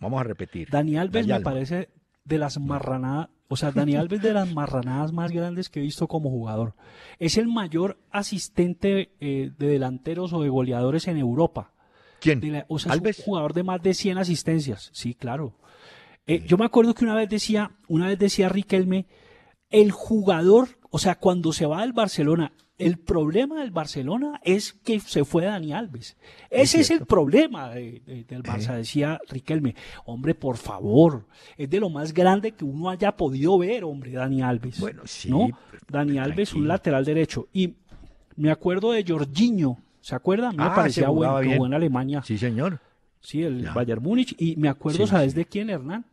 Vamos a repetir. Daniel Alves me parece de las marranadas o sea, Dani Alves de las marranadas más grandes que he visto como jugador. Es el mayor asistente eh, de delanteros o de goleadores en Europa. ¿Quién? o sea, es un jugador de más de 100 asistencias. Sí, claro. Eh, eh. yo me acuerdo que una vez decía, una vez decía Riquelme, el jugador, o sea, cuando se va del Barcelona el problema del Barcelona es que se fue Dani Alves. Ese es, el problema del Barça, decía Riquelme. Hombre, por favor, es de lo más grande que uno haya podido ver, hombre, Dani Alves. Bueno, sí. Dani Alves, un lateral derecho. Y me acuerdo de Jorginho, ¿se acuerda? Me ah, parecía bueno, en Alemania. Sí, señor. Sí, el Bayern Múnich. Y me acuerdo, ¿sabes de quién, Hernán?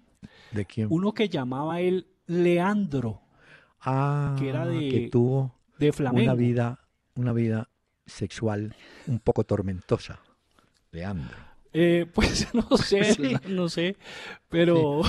¿De quién? Uno que llamaba él Leandro. Ah, que era de. Que tuvo de Flamengo Una vida, una vida sexual un poco tormentosa, Leandro. Eh, pues *laughs* no sé, *laughs* no sé, pero,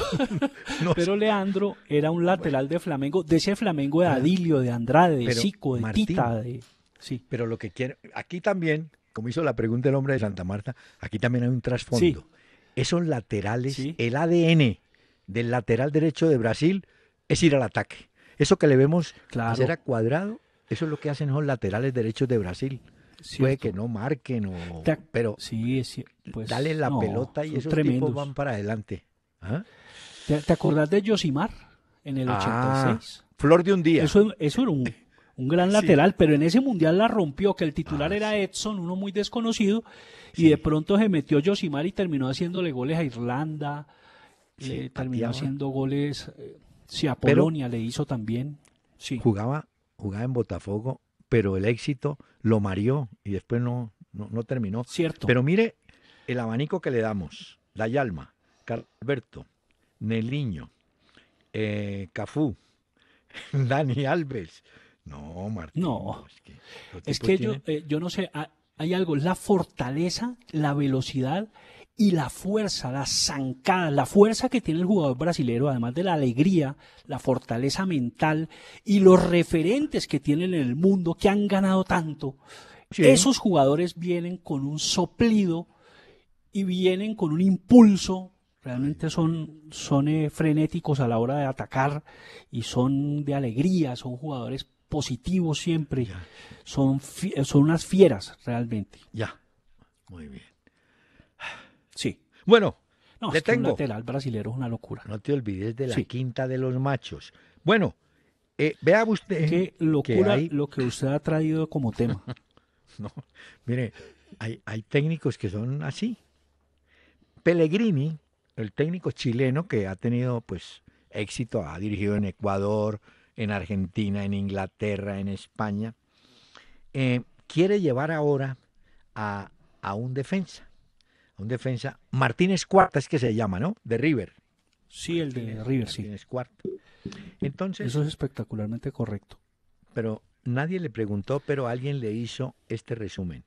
Leandro era un lateral de Flamengo, de ese Flamengo de Adilio, de Andrade, de Chico de sí. Pero lo que quiero, aquí también, como hizo la pregunta el hombre de Santa Marta, aquí también hay un trasfondo. Esos laterales, el ADN del lateral derecho de Brasil es ir al ataque. Eso que le vemos claro. hacer Cuadrado eso es lo que hacen los laterales derechos de Brasil. Puede que no marquen, o, pero sí, pues, dale la pelota y esos tipos van para adelante. ¿Ah? ¿Te, acordás de Josimar en el 86? Ah, flor de un día. Eso, era un, gran *laughs* lateral, pero en ese mundial la rompió, que el titular ah, era Edson, uno muy desconocido, y de pronto se metió Josimar y terminó haciéndole goles a Irlanda, eh, terminó haciendo goles eh, a Polonia le hizo también. Sí. Jugaba jugaba en Botafogo, pero el éxito lo mareó y después no, no, terminó. Cierto. Pero mire el abanico que le damos. Dayalma, Alberto, Neliño, eh, Cafú, *laughs* Dani Alves. No, Martín. No, es que, yo, eh, yo no sé, hay algo, la fortaleza, la velocidad y la fuerza, la zancada, la fuerza que tiene el jugador brasileño, además de la alegría, la fortaleza mental y los referentes que tienen en el mundo, que han ganado tanto, esos jugadores vienen con un soplido y vienen con un impulso. Realmente son, son eh, frenéticos a la hora de atacar y son de alegría, son jugadores positivos siempre, son, son unas fieras realmente. Ya, muy bien. Bueno, no, lateral brasilero es una locura. No te olvides de la quinta de los machos. Bueno, eh, vea usted. Qué locura que hay... lo que usted ha traído como tema. *laughs* no, mire, hay, técnicos que son así. Pellegrini, el técnico chileno que ha tenido pues éxito, ha dirigido en Ecuador, en Argentina, en Inglaterra, en España, eh, quiere llevar ahora a, a un defensa un defensa, Martínez Cuarta es que se llama, ¿no? De River. Sí, el de River, Martínez sí. Cuarta. Entonces, Eso es espectacularmente correcto. Pero nadie le preguntó, pero alguien le hizo este resumen.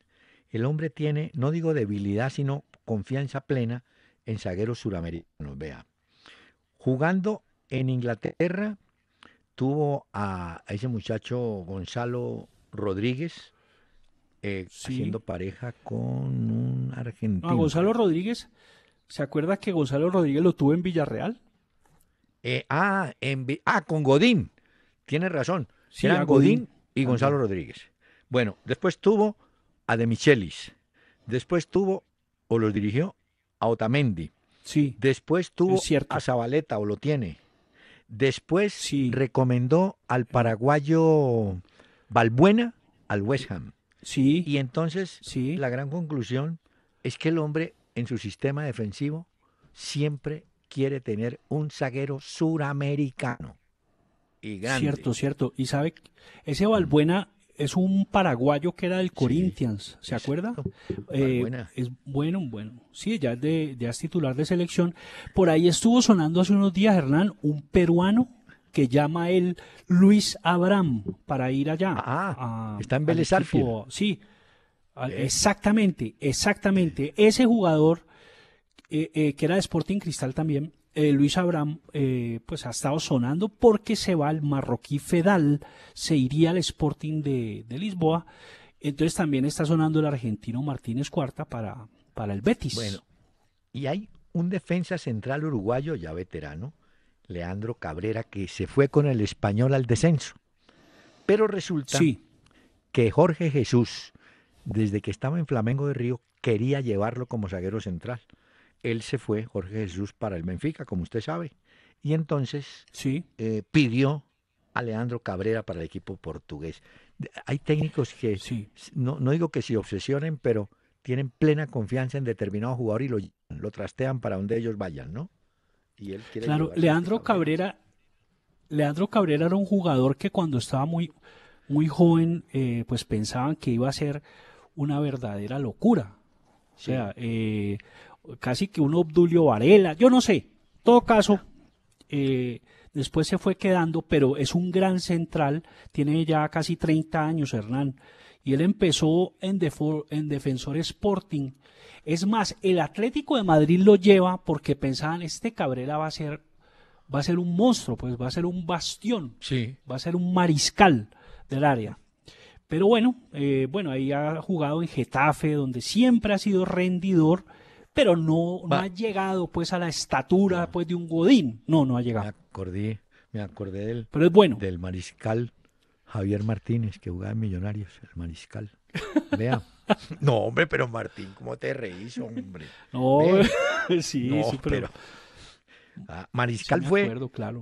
El hombre tiene, no digo debilidad, sino confianza plena en zagueros suramericanos. Vea, jugando en Inglaterra, tuvo a ese muchacho Gonzalo Rodríguez, eh, haciendo pareja con un argentino. Gonzalo Rodríguez, ¿se acuerda que Gonzalo Rodríguez lo tuvo en Villarreal? Eh, ah, en, ah, con Godín. Tienes razón. Sí, Eran Godín, y Gonzalo Rodríguez. Bueno, después tuvo a De Michelis. Después tuvo o los dirigió a Otamendi. Sí. Después tuvo a Zabaleta o lo tiene. Después recomendó al paraguayo Balbuena al West Ham. Sí. Y entonces, sí. la gran conclusión es que el hombre en su sistema defensivo siempre quiere tener un zaguero suramericano. Y grande. Cierto, cierto. Y sabe, ese Valbuena es un paraguayo que era del Corinthians, ¿se acuerda? Eh, es bueno, bueno. Sí, ya ya es titular de selección. Por ahí estuvo sonando hace unos días, Hernán, un peruano que llama el Luis Abraham para ir allá. Ah, ah está en Vélez Sí, eh. exactamente, exactamente. Eh. Ese jugador, eh, que era de Sporting Cristal también, Luis Abraham, pues ha estado sonando porque se va al marroquí Fedal, se iría al Sporting de, Lisboa. Entonces también está sonando el argentino Martínez Cuarta para, para el Betis. Bueno, y hay un defensa central uruguayo ya veterano, Leandro Cabrera, que se fue con el español al descenso. Pero resulta que Jorge Jesús, desde que estaba en Flamengo de Río, quería llevarlo como zaguero central. Él se fue, Jorge Jesús, para el Benfica, como usted sabe. Y entonces sí. Eh, pidió a Leandro Cabrera para el equipo portugués. Hay técnicos que, no, no, digo que se obsesionen, pero tienen plena confianza en determinado jugador y lo, lo trastean para donde ellos vayan, ¿no? claro, Leandro Cabrera, Leandro Cabrera era un jugador que cuando estaba muy, muy joven, eh, pues pensaban que iba a ser una verdadera locura. O sea, eh, casi que un Obdulio Varela, yo no sé. Todo caso, eh, después se fue quedando, pero es un gran central, tiene ya casi 30 años Hernán y él empezó en, Defensor Sporting. Es más, el Atlético de Madrid lo lleva porque pensaban, este Cabrera va a ser, va a ser un monstruo, pues va a ser un bastión, va a ser un mariscal del área. Pero bueno, eh, bueno, ahí ha jugado en Getafe, donde siempre ha sido rendidor, pero no, no ha llegado pues a la estatura pues de un Godín. No, no ha llegado. Me acordé, me acordé del, pero bueno. del mariscal Javier Martínez, que jugaba en Millonarios, el mariscal. *laughs* Vea. no, hombre, pero Martín, ¿cómo te reís, hombre? No, *laughs* sí, pero... Ah, mariscal fue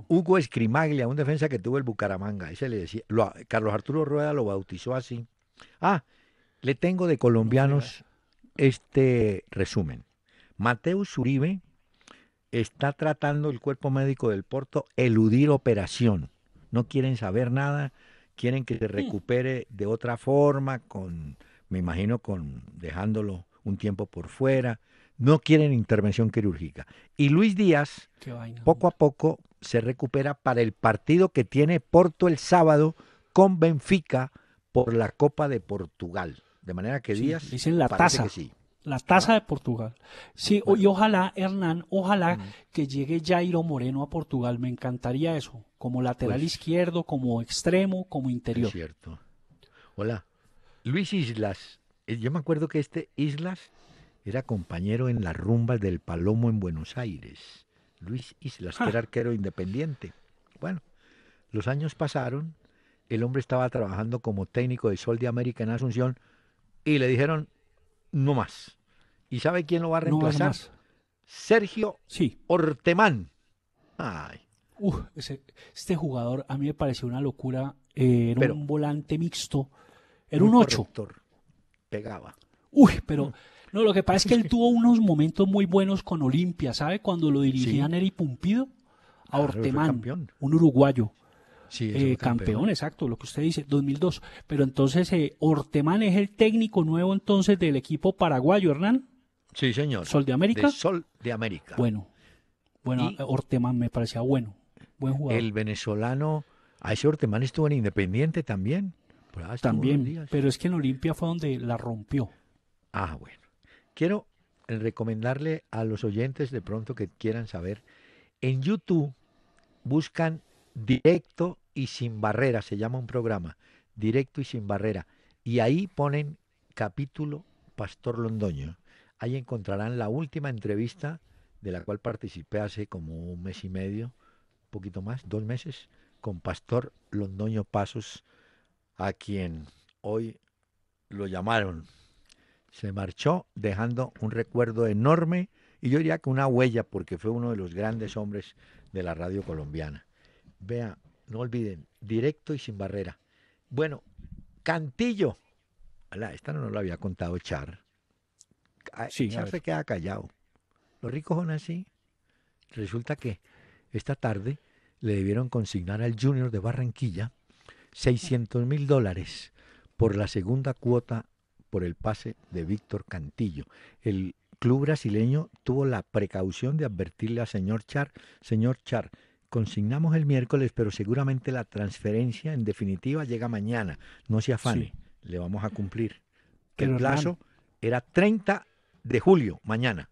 Hugo Escrimaglia, un defensa que tuvo el Bucaramanga. Ese le decía, Carlos Arturo Rueda lo bautizó así. Ah, le tengo de colombianos este resumen. Mateo Zuribe está tratando el cuerpo médico del Porto eludir operación. No quieren saber nada quieren que se mm. recupere de otra forma, con, me imagino, con dejándolo un tiempo por fuera. No quieren intervención quirúrgica. Y Luis Díaz, poco a poco, se recupera para el partido que tiene Porto el sábado con Benfica por la Copa de Portugal. De manera que Díaz. dicen la Que sí la tasa de Portugal. Sí, y ojalá, Hernán, ojalá que llegue Jairo Moreno a Portugal, me encantaría eso, como lateral pues izquierdo, como extremo, como interior. cierto. Hola, Luis Islas, eh, yo me acuerdo que este Islas era compañero en las rumbas del Palomo en Buenos Aires. Luis Islas, que ah. era arquero independiente. Bueno, los años pasaron, el hombre estaba trabajando como técnico de Sol de América en Asunción y le dijeron, no más. ¿Y sabe quién lo va a reemplazar? Sergio sí. Ortemán. Ay. este jugador a mí me pareció una locura. Eh, era un volante mixto. Era un 8. Pegaba. Uy, pero. No, lo que pasa es que él tuvo unos momentos muy buenos con Olimpia, ¿sabe? Cuando lo dirigían Neri Eri Pumpido a Ortemán, un uruguayo. Eh, campeón. exacto, lo que usted dice, 2002. Pero entonces, eh, Ortemán es el técnico nuevo entonces del equipo paraguayo, Hernán. Sí, señor. Sol de América. Sol de América. Bueno, bueno, Ortemán me parecía bueno, buen jugador. El venezolano, a ese Ortemán estuvo en Independiente también. También, pero es que en Olimpia fue donde la rompió. Ah, bueno. Quiero eh, recomendarle a los oyentes de pronto que quieran saber, en YouTube buscan Directo y sin barrera, se llama un programa, Directo y sin barrera. Y ahí ponen capítulo Pastor Londoño. Ahí encontrarán la última entrevista de la cual participé hace como un mes y medio, un poquito más, dos meses, con Pastor Londoño Pasos, a quien hoy lo llamaron. Se marchó dejando un recuerdo enorme y yo diría que una huella porque fue uno de los grandes hombres de la radio colombiana. Vea, no olviden, directo y sin barrera. Bueno, Cantillo. esta no nos lo había contado Char. Ah, Char se queda callado. Los ricos son así. Resulta que esta tarde le debieron consignar al Junior de Barranquilla 600 mil dólares por la segunda cuota por el pase de Víctor Cantillo. El club brasileño tuvo la precaución de advertirle al señor Char, señor Char, consignamos el miércoles, pero seguramente la transferencia en definitiva llega mañana. No se afane, le vamos a cumplir. Que el plazo era 30 de julio, mañana.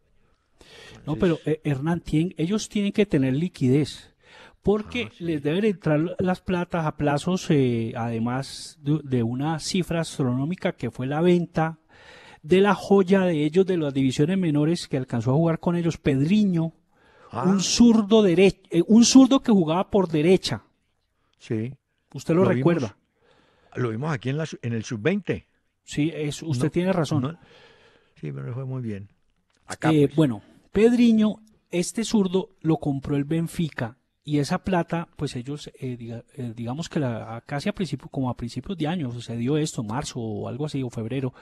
No, pero eh, Hernán, ellos tienen que tener liquidez porque ah, les deben entrar las platas a plazos, eh, además de, una cifra astronómica que fue la venta de la joya de ellos de las divisiones menores que alcanzó a jugar con ellos, Pedriño, Ah. Un zurdo derecho, eh, un zurdo que jugaba por derecha. Sí. ¿Usted lo, recuerda? lo vimos aquí en, la, en el sub-20. Sí, es, usted tiene razón. sí, pero fue muy bien. Eh, pues. Bueno, Pedriño, este zurdo lo compró el Benfica y esa plata, pues ellos, eh, eh, digamos que la, casi a principio, como a principios de año sucedió esto, marzo o algo así, o febrero,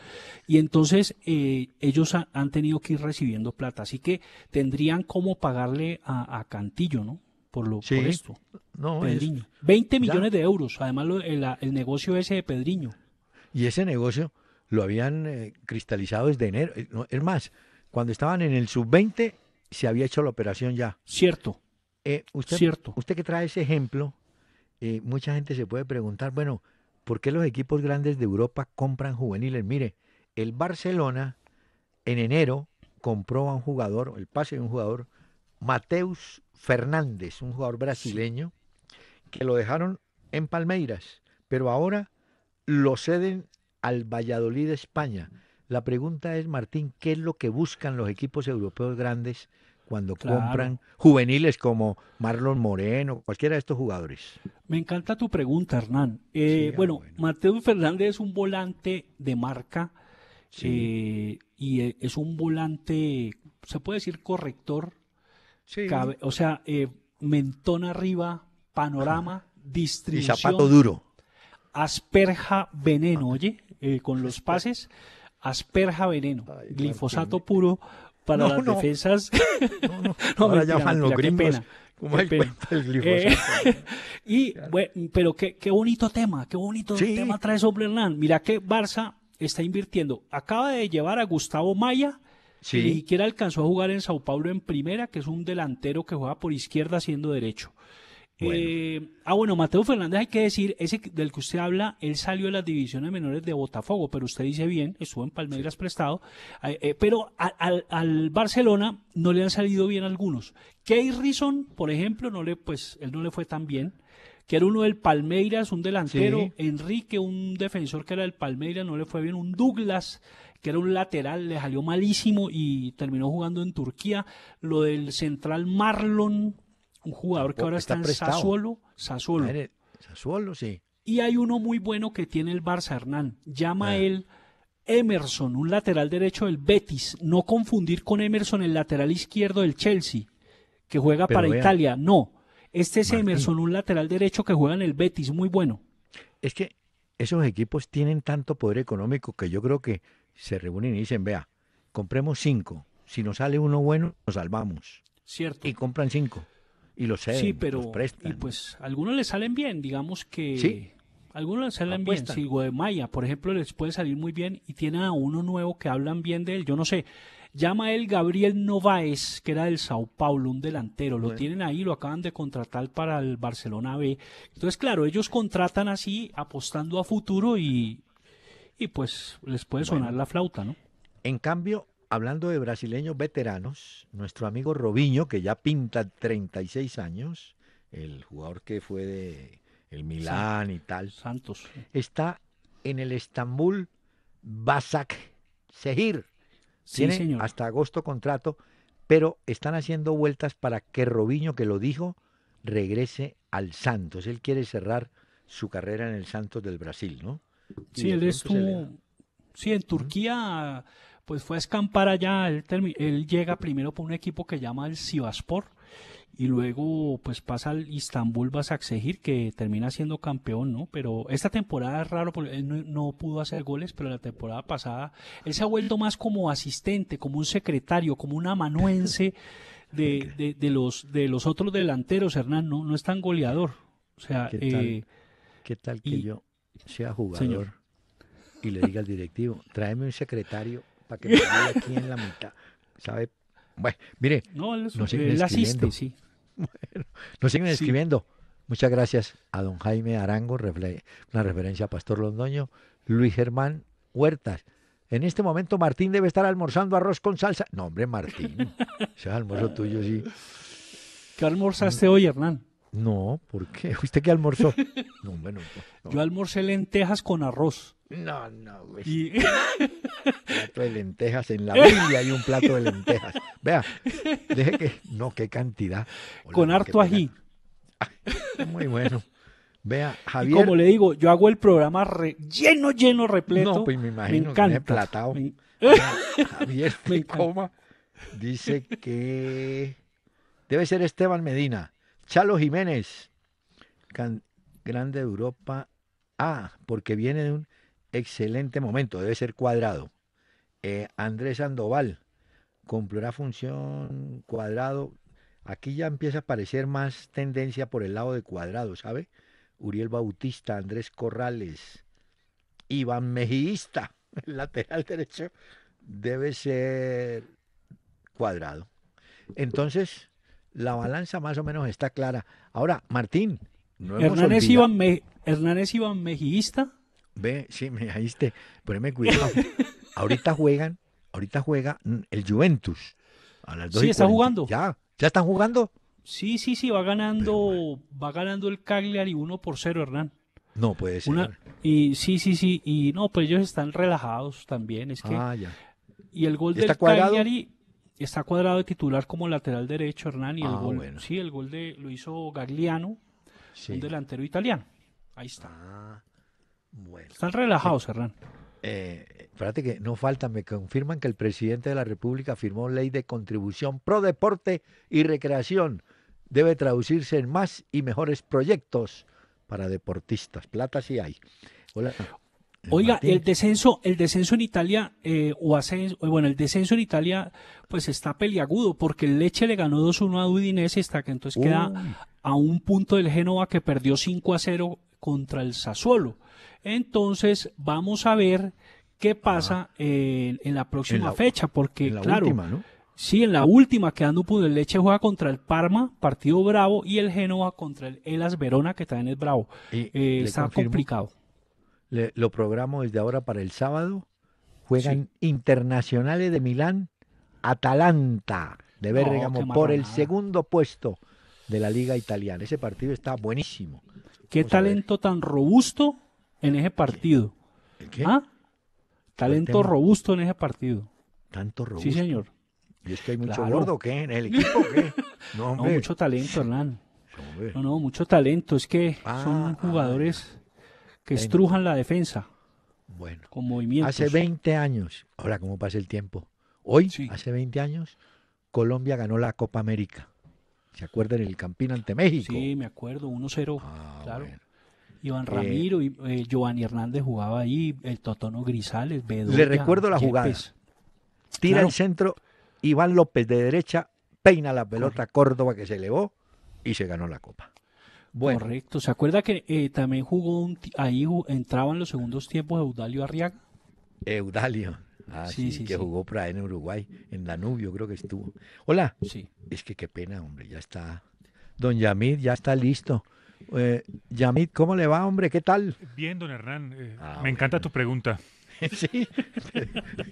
y entonces eh, ellos han tenido que ir recibiendo plata, así que tendrían como pagarle a, Cantillo, ¿no? Por, lo, por esto. Pedriño. 20 millones de euros, además el, el, negocio ese de Pedriño. Y ese negocio lo habían cristalizado desde enero, es más, cuando estaban en el sub-20 se había hecho la operación ya. Cierto eh, usted, Cierto. Usted que trae ese ejemplo, eh, mucha gente se puede preguntar, bueno, ¿por qué los equipos grandes de Europa compran juveniles? Mire, el Barcelona en enero compró a un jugador, el pase de un jugador, Mateus Fernández, un jugador brasileño, que lo dejaron en Palmeiras, pero ahora lo ceden al Valladolid, de España. La pregunta es, Martín, ¿qué es lo que buscan los equipos europeos grandes cuando compran juveniles como Marlon Moreno, cualquiera de estos jugadores. Me encanta tu pregunta, Hernán. Eh, ah, bueno, Mateo Fernández es un volante de marca eh, y eh, es un volante, se puede decir corrector, o sea, mentón arriba, panorama, distribución. Y zapato duro. Asperja veneno, ah. oye, con los pases asperja veneno, glifosato puro, para las defensas. *laughs* *laughs* No, Ahora mentira, llaman los y, bueno, pero qué, qué, bonito tema, qué bonito tema trae sobre Hernán. Mira que Barça está invirtiendo. Acaba de llevar a Gustavo Maya, y que alcanzó a jugar en Sao Paulo en primera, que es un delantero que juega por izquierda siendo derecho. Eh, ah, bueno, Mateo Fernández, hay que decir, ese del que usted habla, él salió de las divisiones menores de Botafogo, pero usted dice bien, estuvo en Palmeiras prestado, eh, eh, pero al, Barcelona no le han salido bien algunos. Key Rison, por ejemplo, no le, pues, él no le fue tan bien, que era uno del Palmeiras, un delantero, Enrique, un defensor que era del Palmeiras, no le fue bien, un Douglas, que era un lateral, le salió malísimo y terminó jugando en Turquía, lo del central Marlon, un jugador que ahora está, en Sassuolo. Sassuolo. sí. Y hay uno muy bueno que tiene el Barça Hernán. Llama ah. él Emerson, un lateral derecho del Betis. No confundir con Emerson, el lateral izquierdo del Chelsea, que juega para Italia. No. Este es Emerson, un lateral derecho que juega en el Betis, muy bueno. Es que esos equipos tienen tanto poder económico que yo creo que se reúnen y dicen, vea, compremos cinco. Si nos sale uno bueno, nos salvamos. Cierto. Y compran cinco y lo sé, sí, pero, Y pues algunos le salen bien, digamos que... Sí. Algunos les salen bien, si Guademaya, por ejemplo, les puede salir muy bien y tiene a uno nuevo que hablan bien de él, yo no sé. Llama él Gabriel Novaez, que era del Sao Paulo, un delantero. Lo tienen ahí, lo acaban de contratar para el Barcelona B. Entonces, claro, ellos contratan así, apostando a futuro y, y pues les puede sonar la flauta, ¿no? En cambio, hablando de brasileños veteranos, nuestro amigo Robinho, que ya pinta 36 años, el jugador que fue de el Milán y tal. Santos. Está en el Estambul Basak Sehir. Tiene hasta agosto contrato, pero están haciendo vueltas para que Robinho, que lo dijo, regrese al Santos. Él quiere cerrar su carrera en el Santos del Brasil, ¿no? Sí, él estuvo. Sí, en Turquía pues fue a escampar allá, él, llega primero por un equipo que llama el Sivaspor y luego pues pasa al Istanbul Basaksehir que termina siendo campeón, ¿no? Pero esta temporada es raro porque él no, pudo hacer goles, pero la temporada pasada él se ha vuelto más como asistente, como un secretario, como un amanuense *laughs* de, los, de los otros delanteros, Hernán, no, es tan goleador. O sea, ¿qué tal, eh, que yo sea jugador señor. y le diga al directivo, tráeme un secretario para que quede aquí en la mitad. ¿Sabe? Bueno, mire, no, nos siguen escribiendo. sí. nos siguen escribiendo. Muchas gracias a don Jaime Arango, una referencia a Pastor Londoño, Luis Germán Huertas. En este momento Martín debe estar almorzando arroz con salsa. No, hombre, Martín. *laughs* Ese almuerzo tuyo, sí. ¿Qué almorzaste hoy, Hernán? No, ¿por qué? *laughs* ¿Usted qué almorzó? No, bueno. Yo almorcé lentejas con arroz. No, no, güey. Y... *laughs* plato de lentejas. En la Biblia hay un plato de lentejas. Vea, deje que. No, qué cantidad. con harto ají. muy bueno. Vea, Javier. Y como le digo, yo hago el programa lleno, lleno, repleto. No, pues me imagino me encanta. que *laughs* Javier me Coma dice que. Debe ser Esteban Medina. Chalo Jiménez, Grande Europa A, ah, porque viene de un excelente momento, debe ser cuadrado. Eh, Andrés Sandoval, cumplirá función cuadrado. Aquí ya empieza a aparecer más tendencia por el lado de cuadrado, ¿sabe? Uriel Bautista, Andrés Corrales, Iván Mejista, *laughs* el lateral derecho, debe ser cuadrado. Entonces, la balanza más o menos está clara. Ahora, Martín, no Hernández, hemos Iván Me Ve, sí, me ahíste, poneme cuidado. *laughs* ahorita juegan, ahorita juega el Juventus. sí, está jugando. Ya, ya están jugando. Sí, sí, sí, va ganando, va ganando el Cagliari 1 por 0, Hernán. No puede ser. y sí, sí, sí, y no, pues ellos están relajados también, es que. Ah, ya. Y el gol del Cagliari está cuadrado de titular como lateral derecho, Hernán, y el, ah, gol, sí, el gol de lo hizo Gagliano, un delantero italiano. Ahí está. Ah, bueno. Están relajados, Hernán. Eh, espérate que no falta, me confirman que el presidente de la República firmó ley de contribución pro deporte y recreación. Debe traducirse en más y mejores proyectos para deportistas. Plata sí hay. Hola. Oiga, el descenso, el descenso en Italia, eh, o eh, bueno, el descenso en Italia, pues está peliagudo, porque el Leche le ganó 2-1 a Udinese, hasta que entonces queda a un punto del Génova que perdió 5-0 contra el Sassuolo. Entonces, vamos a ver qué pasa en, la próxima fecha, porque claro. Sí, en la última, quedando un punto, pues, el Leche juega contra el Parma, partido bravo, y el Génova contra el Elas Verona, que también es bravo. Eh, está complicado le, lo programo desde ahora para el sábado. Juegan Internacionales de Milán, Atalanta de Bergamo por el segundo puesto de la Liga Italiana. Ese partido está buenísimo. Qué talento tan robusto en ese partido. qué? ¿Ah? Pues talento robusto en ese partido. Tanto robusto. Sí, señor. ¿Y es que hay mucho gordo qué? ¿En el equipo *laughs* No, mucho talento, Hernán. No, no, mucho talento. Es que ah, son jugadores ah que estrujan la defensa. Bueno, con movimientos. Hace 20 años, ahora cómo pasa el tiempo. Hoy, hace 20 años, Colombia ganó la Copa América. ¿Se acuerdan el Campín ante México? Sí, me acuerdo, 1-0. Ah, claro. Iván eh, Ramiro, y eh, Giovanni Hernández jugaba ahí, el Totono Grisales, Bedoya, Le recuerdo la jugada. Tira el centro, Iván López de derecha, peina la pelota Córdoba que se elevó y se ganó la copa. Correcto. ¿Se acuerda que eh, también jugó ahí entraba en los segundos tiempos Eudalio Arriaga? Eudalio. Ah, sí, sí, que jugó para en Uruguay, en Danubio creo que estuvo. Hola. Sí. Es que qué pena, hombre, ya está. Don Yamid ya está listo. Eh, Yamid, ¿cómo le va, hombre? ¿Qué tal? Bien, don Hernán. Eh, ah, me encanta tu pregunta. *laughs* sí.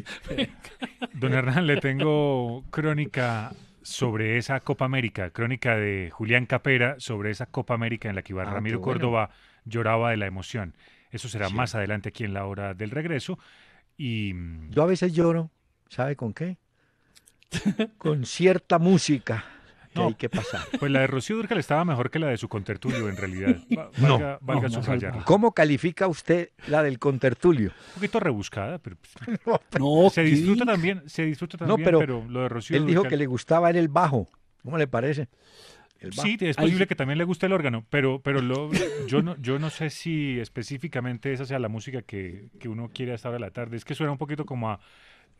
*laughs* don Hernán, le tengo crónica sobre esa Copa América, crónica de Julián Capera, sobre esa Copa América en la que iba ah, Ramiro Córdoba lloraba de la emoción. Eso será más adelante aquí en la hora del regreso. Y... Mm, Yo a veces lloro, ¿sabe con qué? *laughs* con cierta música no, hay que pasar. Pues la de Rocío Durcal estaba mejor que la de su contertulio, en realidad. *laughs* no, ¿Cómo califica usted la del contertulio? Un poquito rebuscada, pero. Pues, *laughs* se disfruta también, se disfruta también, pero, lo de Rocío Él dijo que le gustaba el bajo. ¿Cómo le parece? Sí, es posible que también le guste el órgano, pero, pero yo, no, yo no sé si específicamente esa sea la música que, uno quiere a la tarde. Es que suena un poquito como a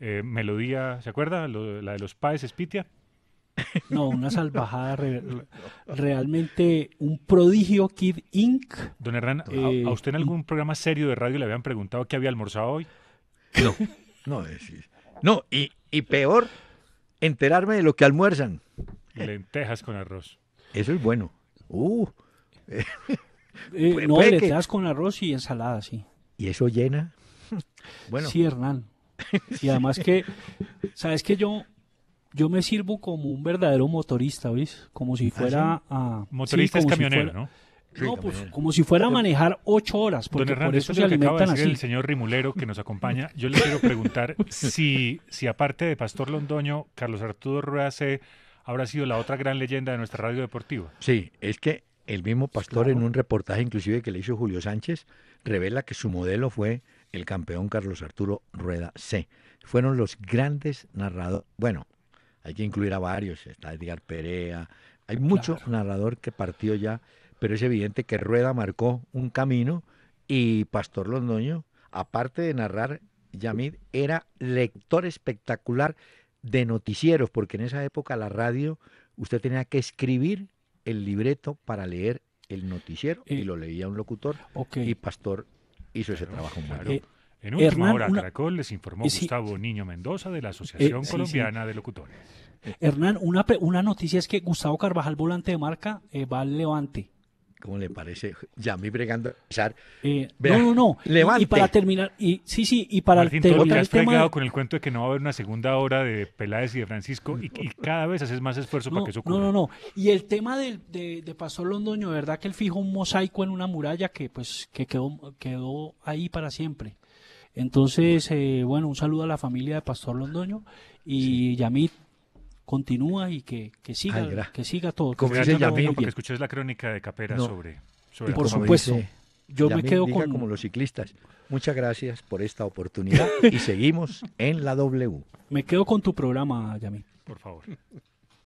eh, melodía, ¿se acuerda? la de los Paes Spitia. No, una salvajada. realmente un prodigio Kid Inc. Don Hernán, ¿a, eh, usted en algún programa serio de radio le habían preguntado qué había almorzado hoy? No, no, eh, y, peor, enterarme de lo que almuerzan. Lentejas con arroz. Eso es bueno. Uh. Eh, *laughs* no, lentejas con arroz y ensalada, sí. ¿Y eso llena? *laughs* Bueno. Sí, Hernán. Y además que, ¿sabes que yo yo me sirvo como un verdadero motorista, ¿ves? Como si fuera a... Motorista es camionero, ¿no? no, pues como si fuera a manejar ocho horas, porque Don por eso, se que acaba de decir El señor Rimulero que nos *laughs* acompaña, yo le quiero preguntar si, si aparte de Pastor Londoño, Carlos Arturo Rueda C. habrá sido la otra gran leyenda de nuestra radio deportiva. Sí, es que el mismo pues Pastor en un reportaje inclusive que le hizo Julio Sánchez revela que su modelo fue el campeón Carlos Arturo Rueda C. Fueron los grandes narradores, bueno, hay que incluir a varios, está Edgar Perea, hay mucho narrador que partió ya, pero es evidente que Rueda marcó un camino y Pastor Londoño, aparte de narrar, Yamid era lector espectacular de noticieros, porque en esa época la radio, usted tenía que escribir el libreto para leer el noticiero y lo leía un locutor y Pastor hizo ese trabajo. muy bueno. Eh, en última hora, Caracol les informó Gustavo Niño Mendoza de la Asociación eh, Colombiana de Locutores. Eh, Hernán, una, una noticia es que Gustavo Carvajal, volante de marca, eh, va al Levante. ¿Cómo le parece? Ya me bregando. Eh, no, no, no. Levante. Y, para terminar, y, sí, sí, y para terminar. has el con el cuento de que no va a haber una segunda hora de Peláez y de Francisco, y, cada vez haces más esfuerzo para que eso ocurra. No, no, no. Y el tema de, de Pastor Londoño, ¿verdad? Que él fijó un mosaico en una muralla que pues que quedó, quedó ahí para siempre. Entonces, eh, bueno, un saludo a la familia de Pastor Londoño y Yamit continúa y que, que siga, que siga todo. Como dice Yamit, porque escuché la crónica de Capera sobre sobre, sobre y por supuesto. yo me quedo con como los ciclistas. Muchas gracias por esta oportunidad y *laughs* seguimos en la W. Me quedo con tu programa, Yamit. Por favor.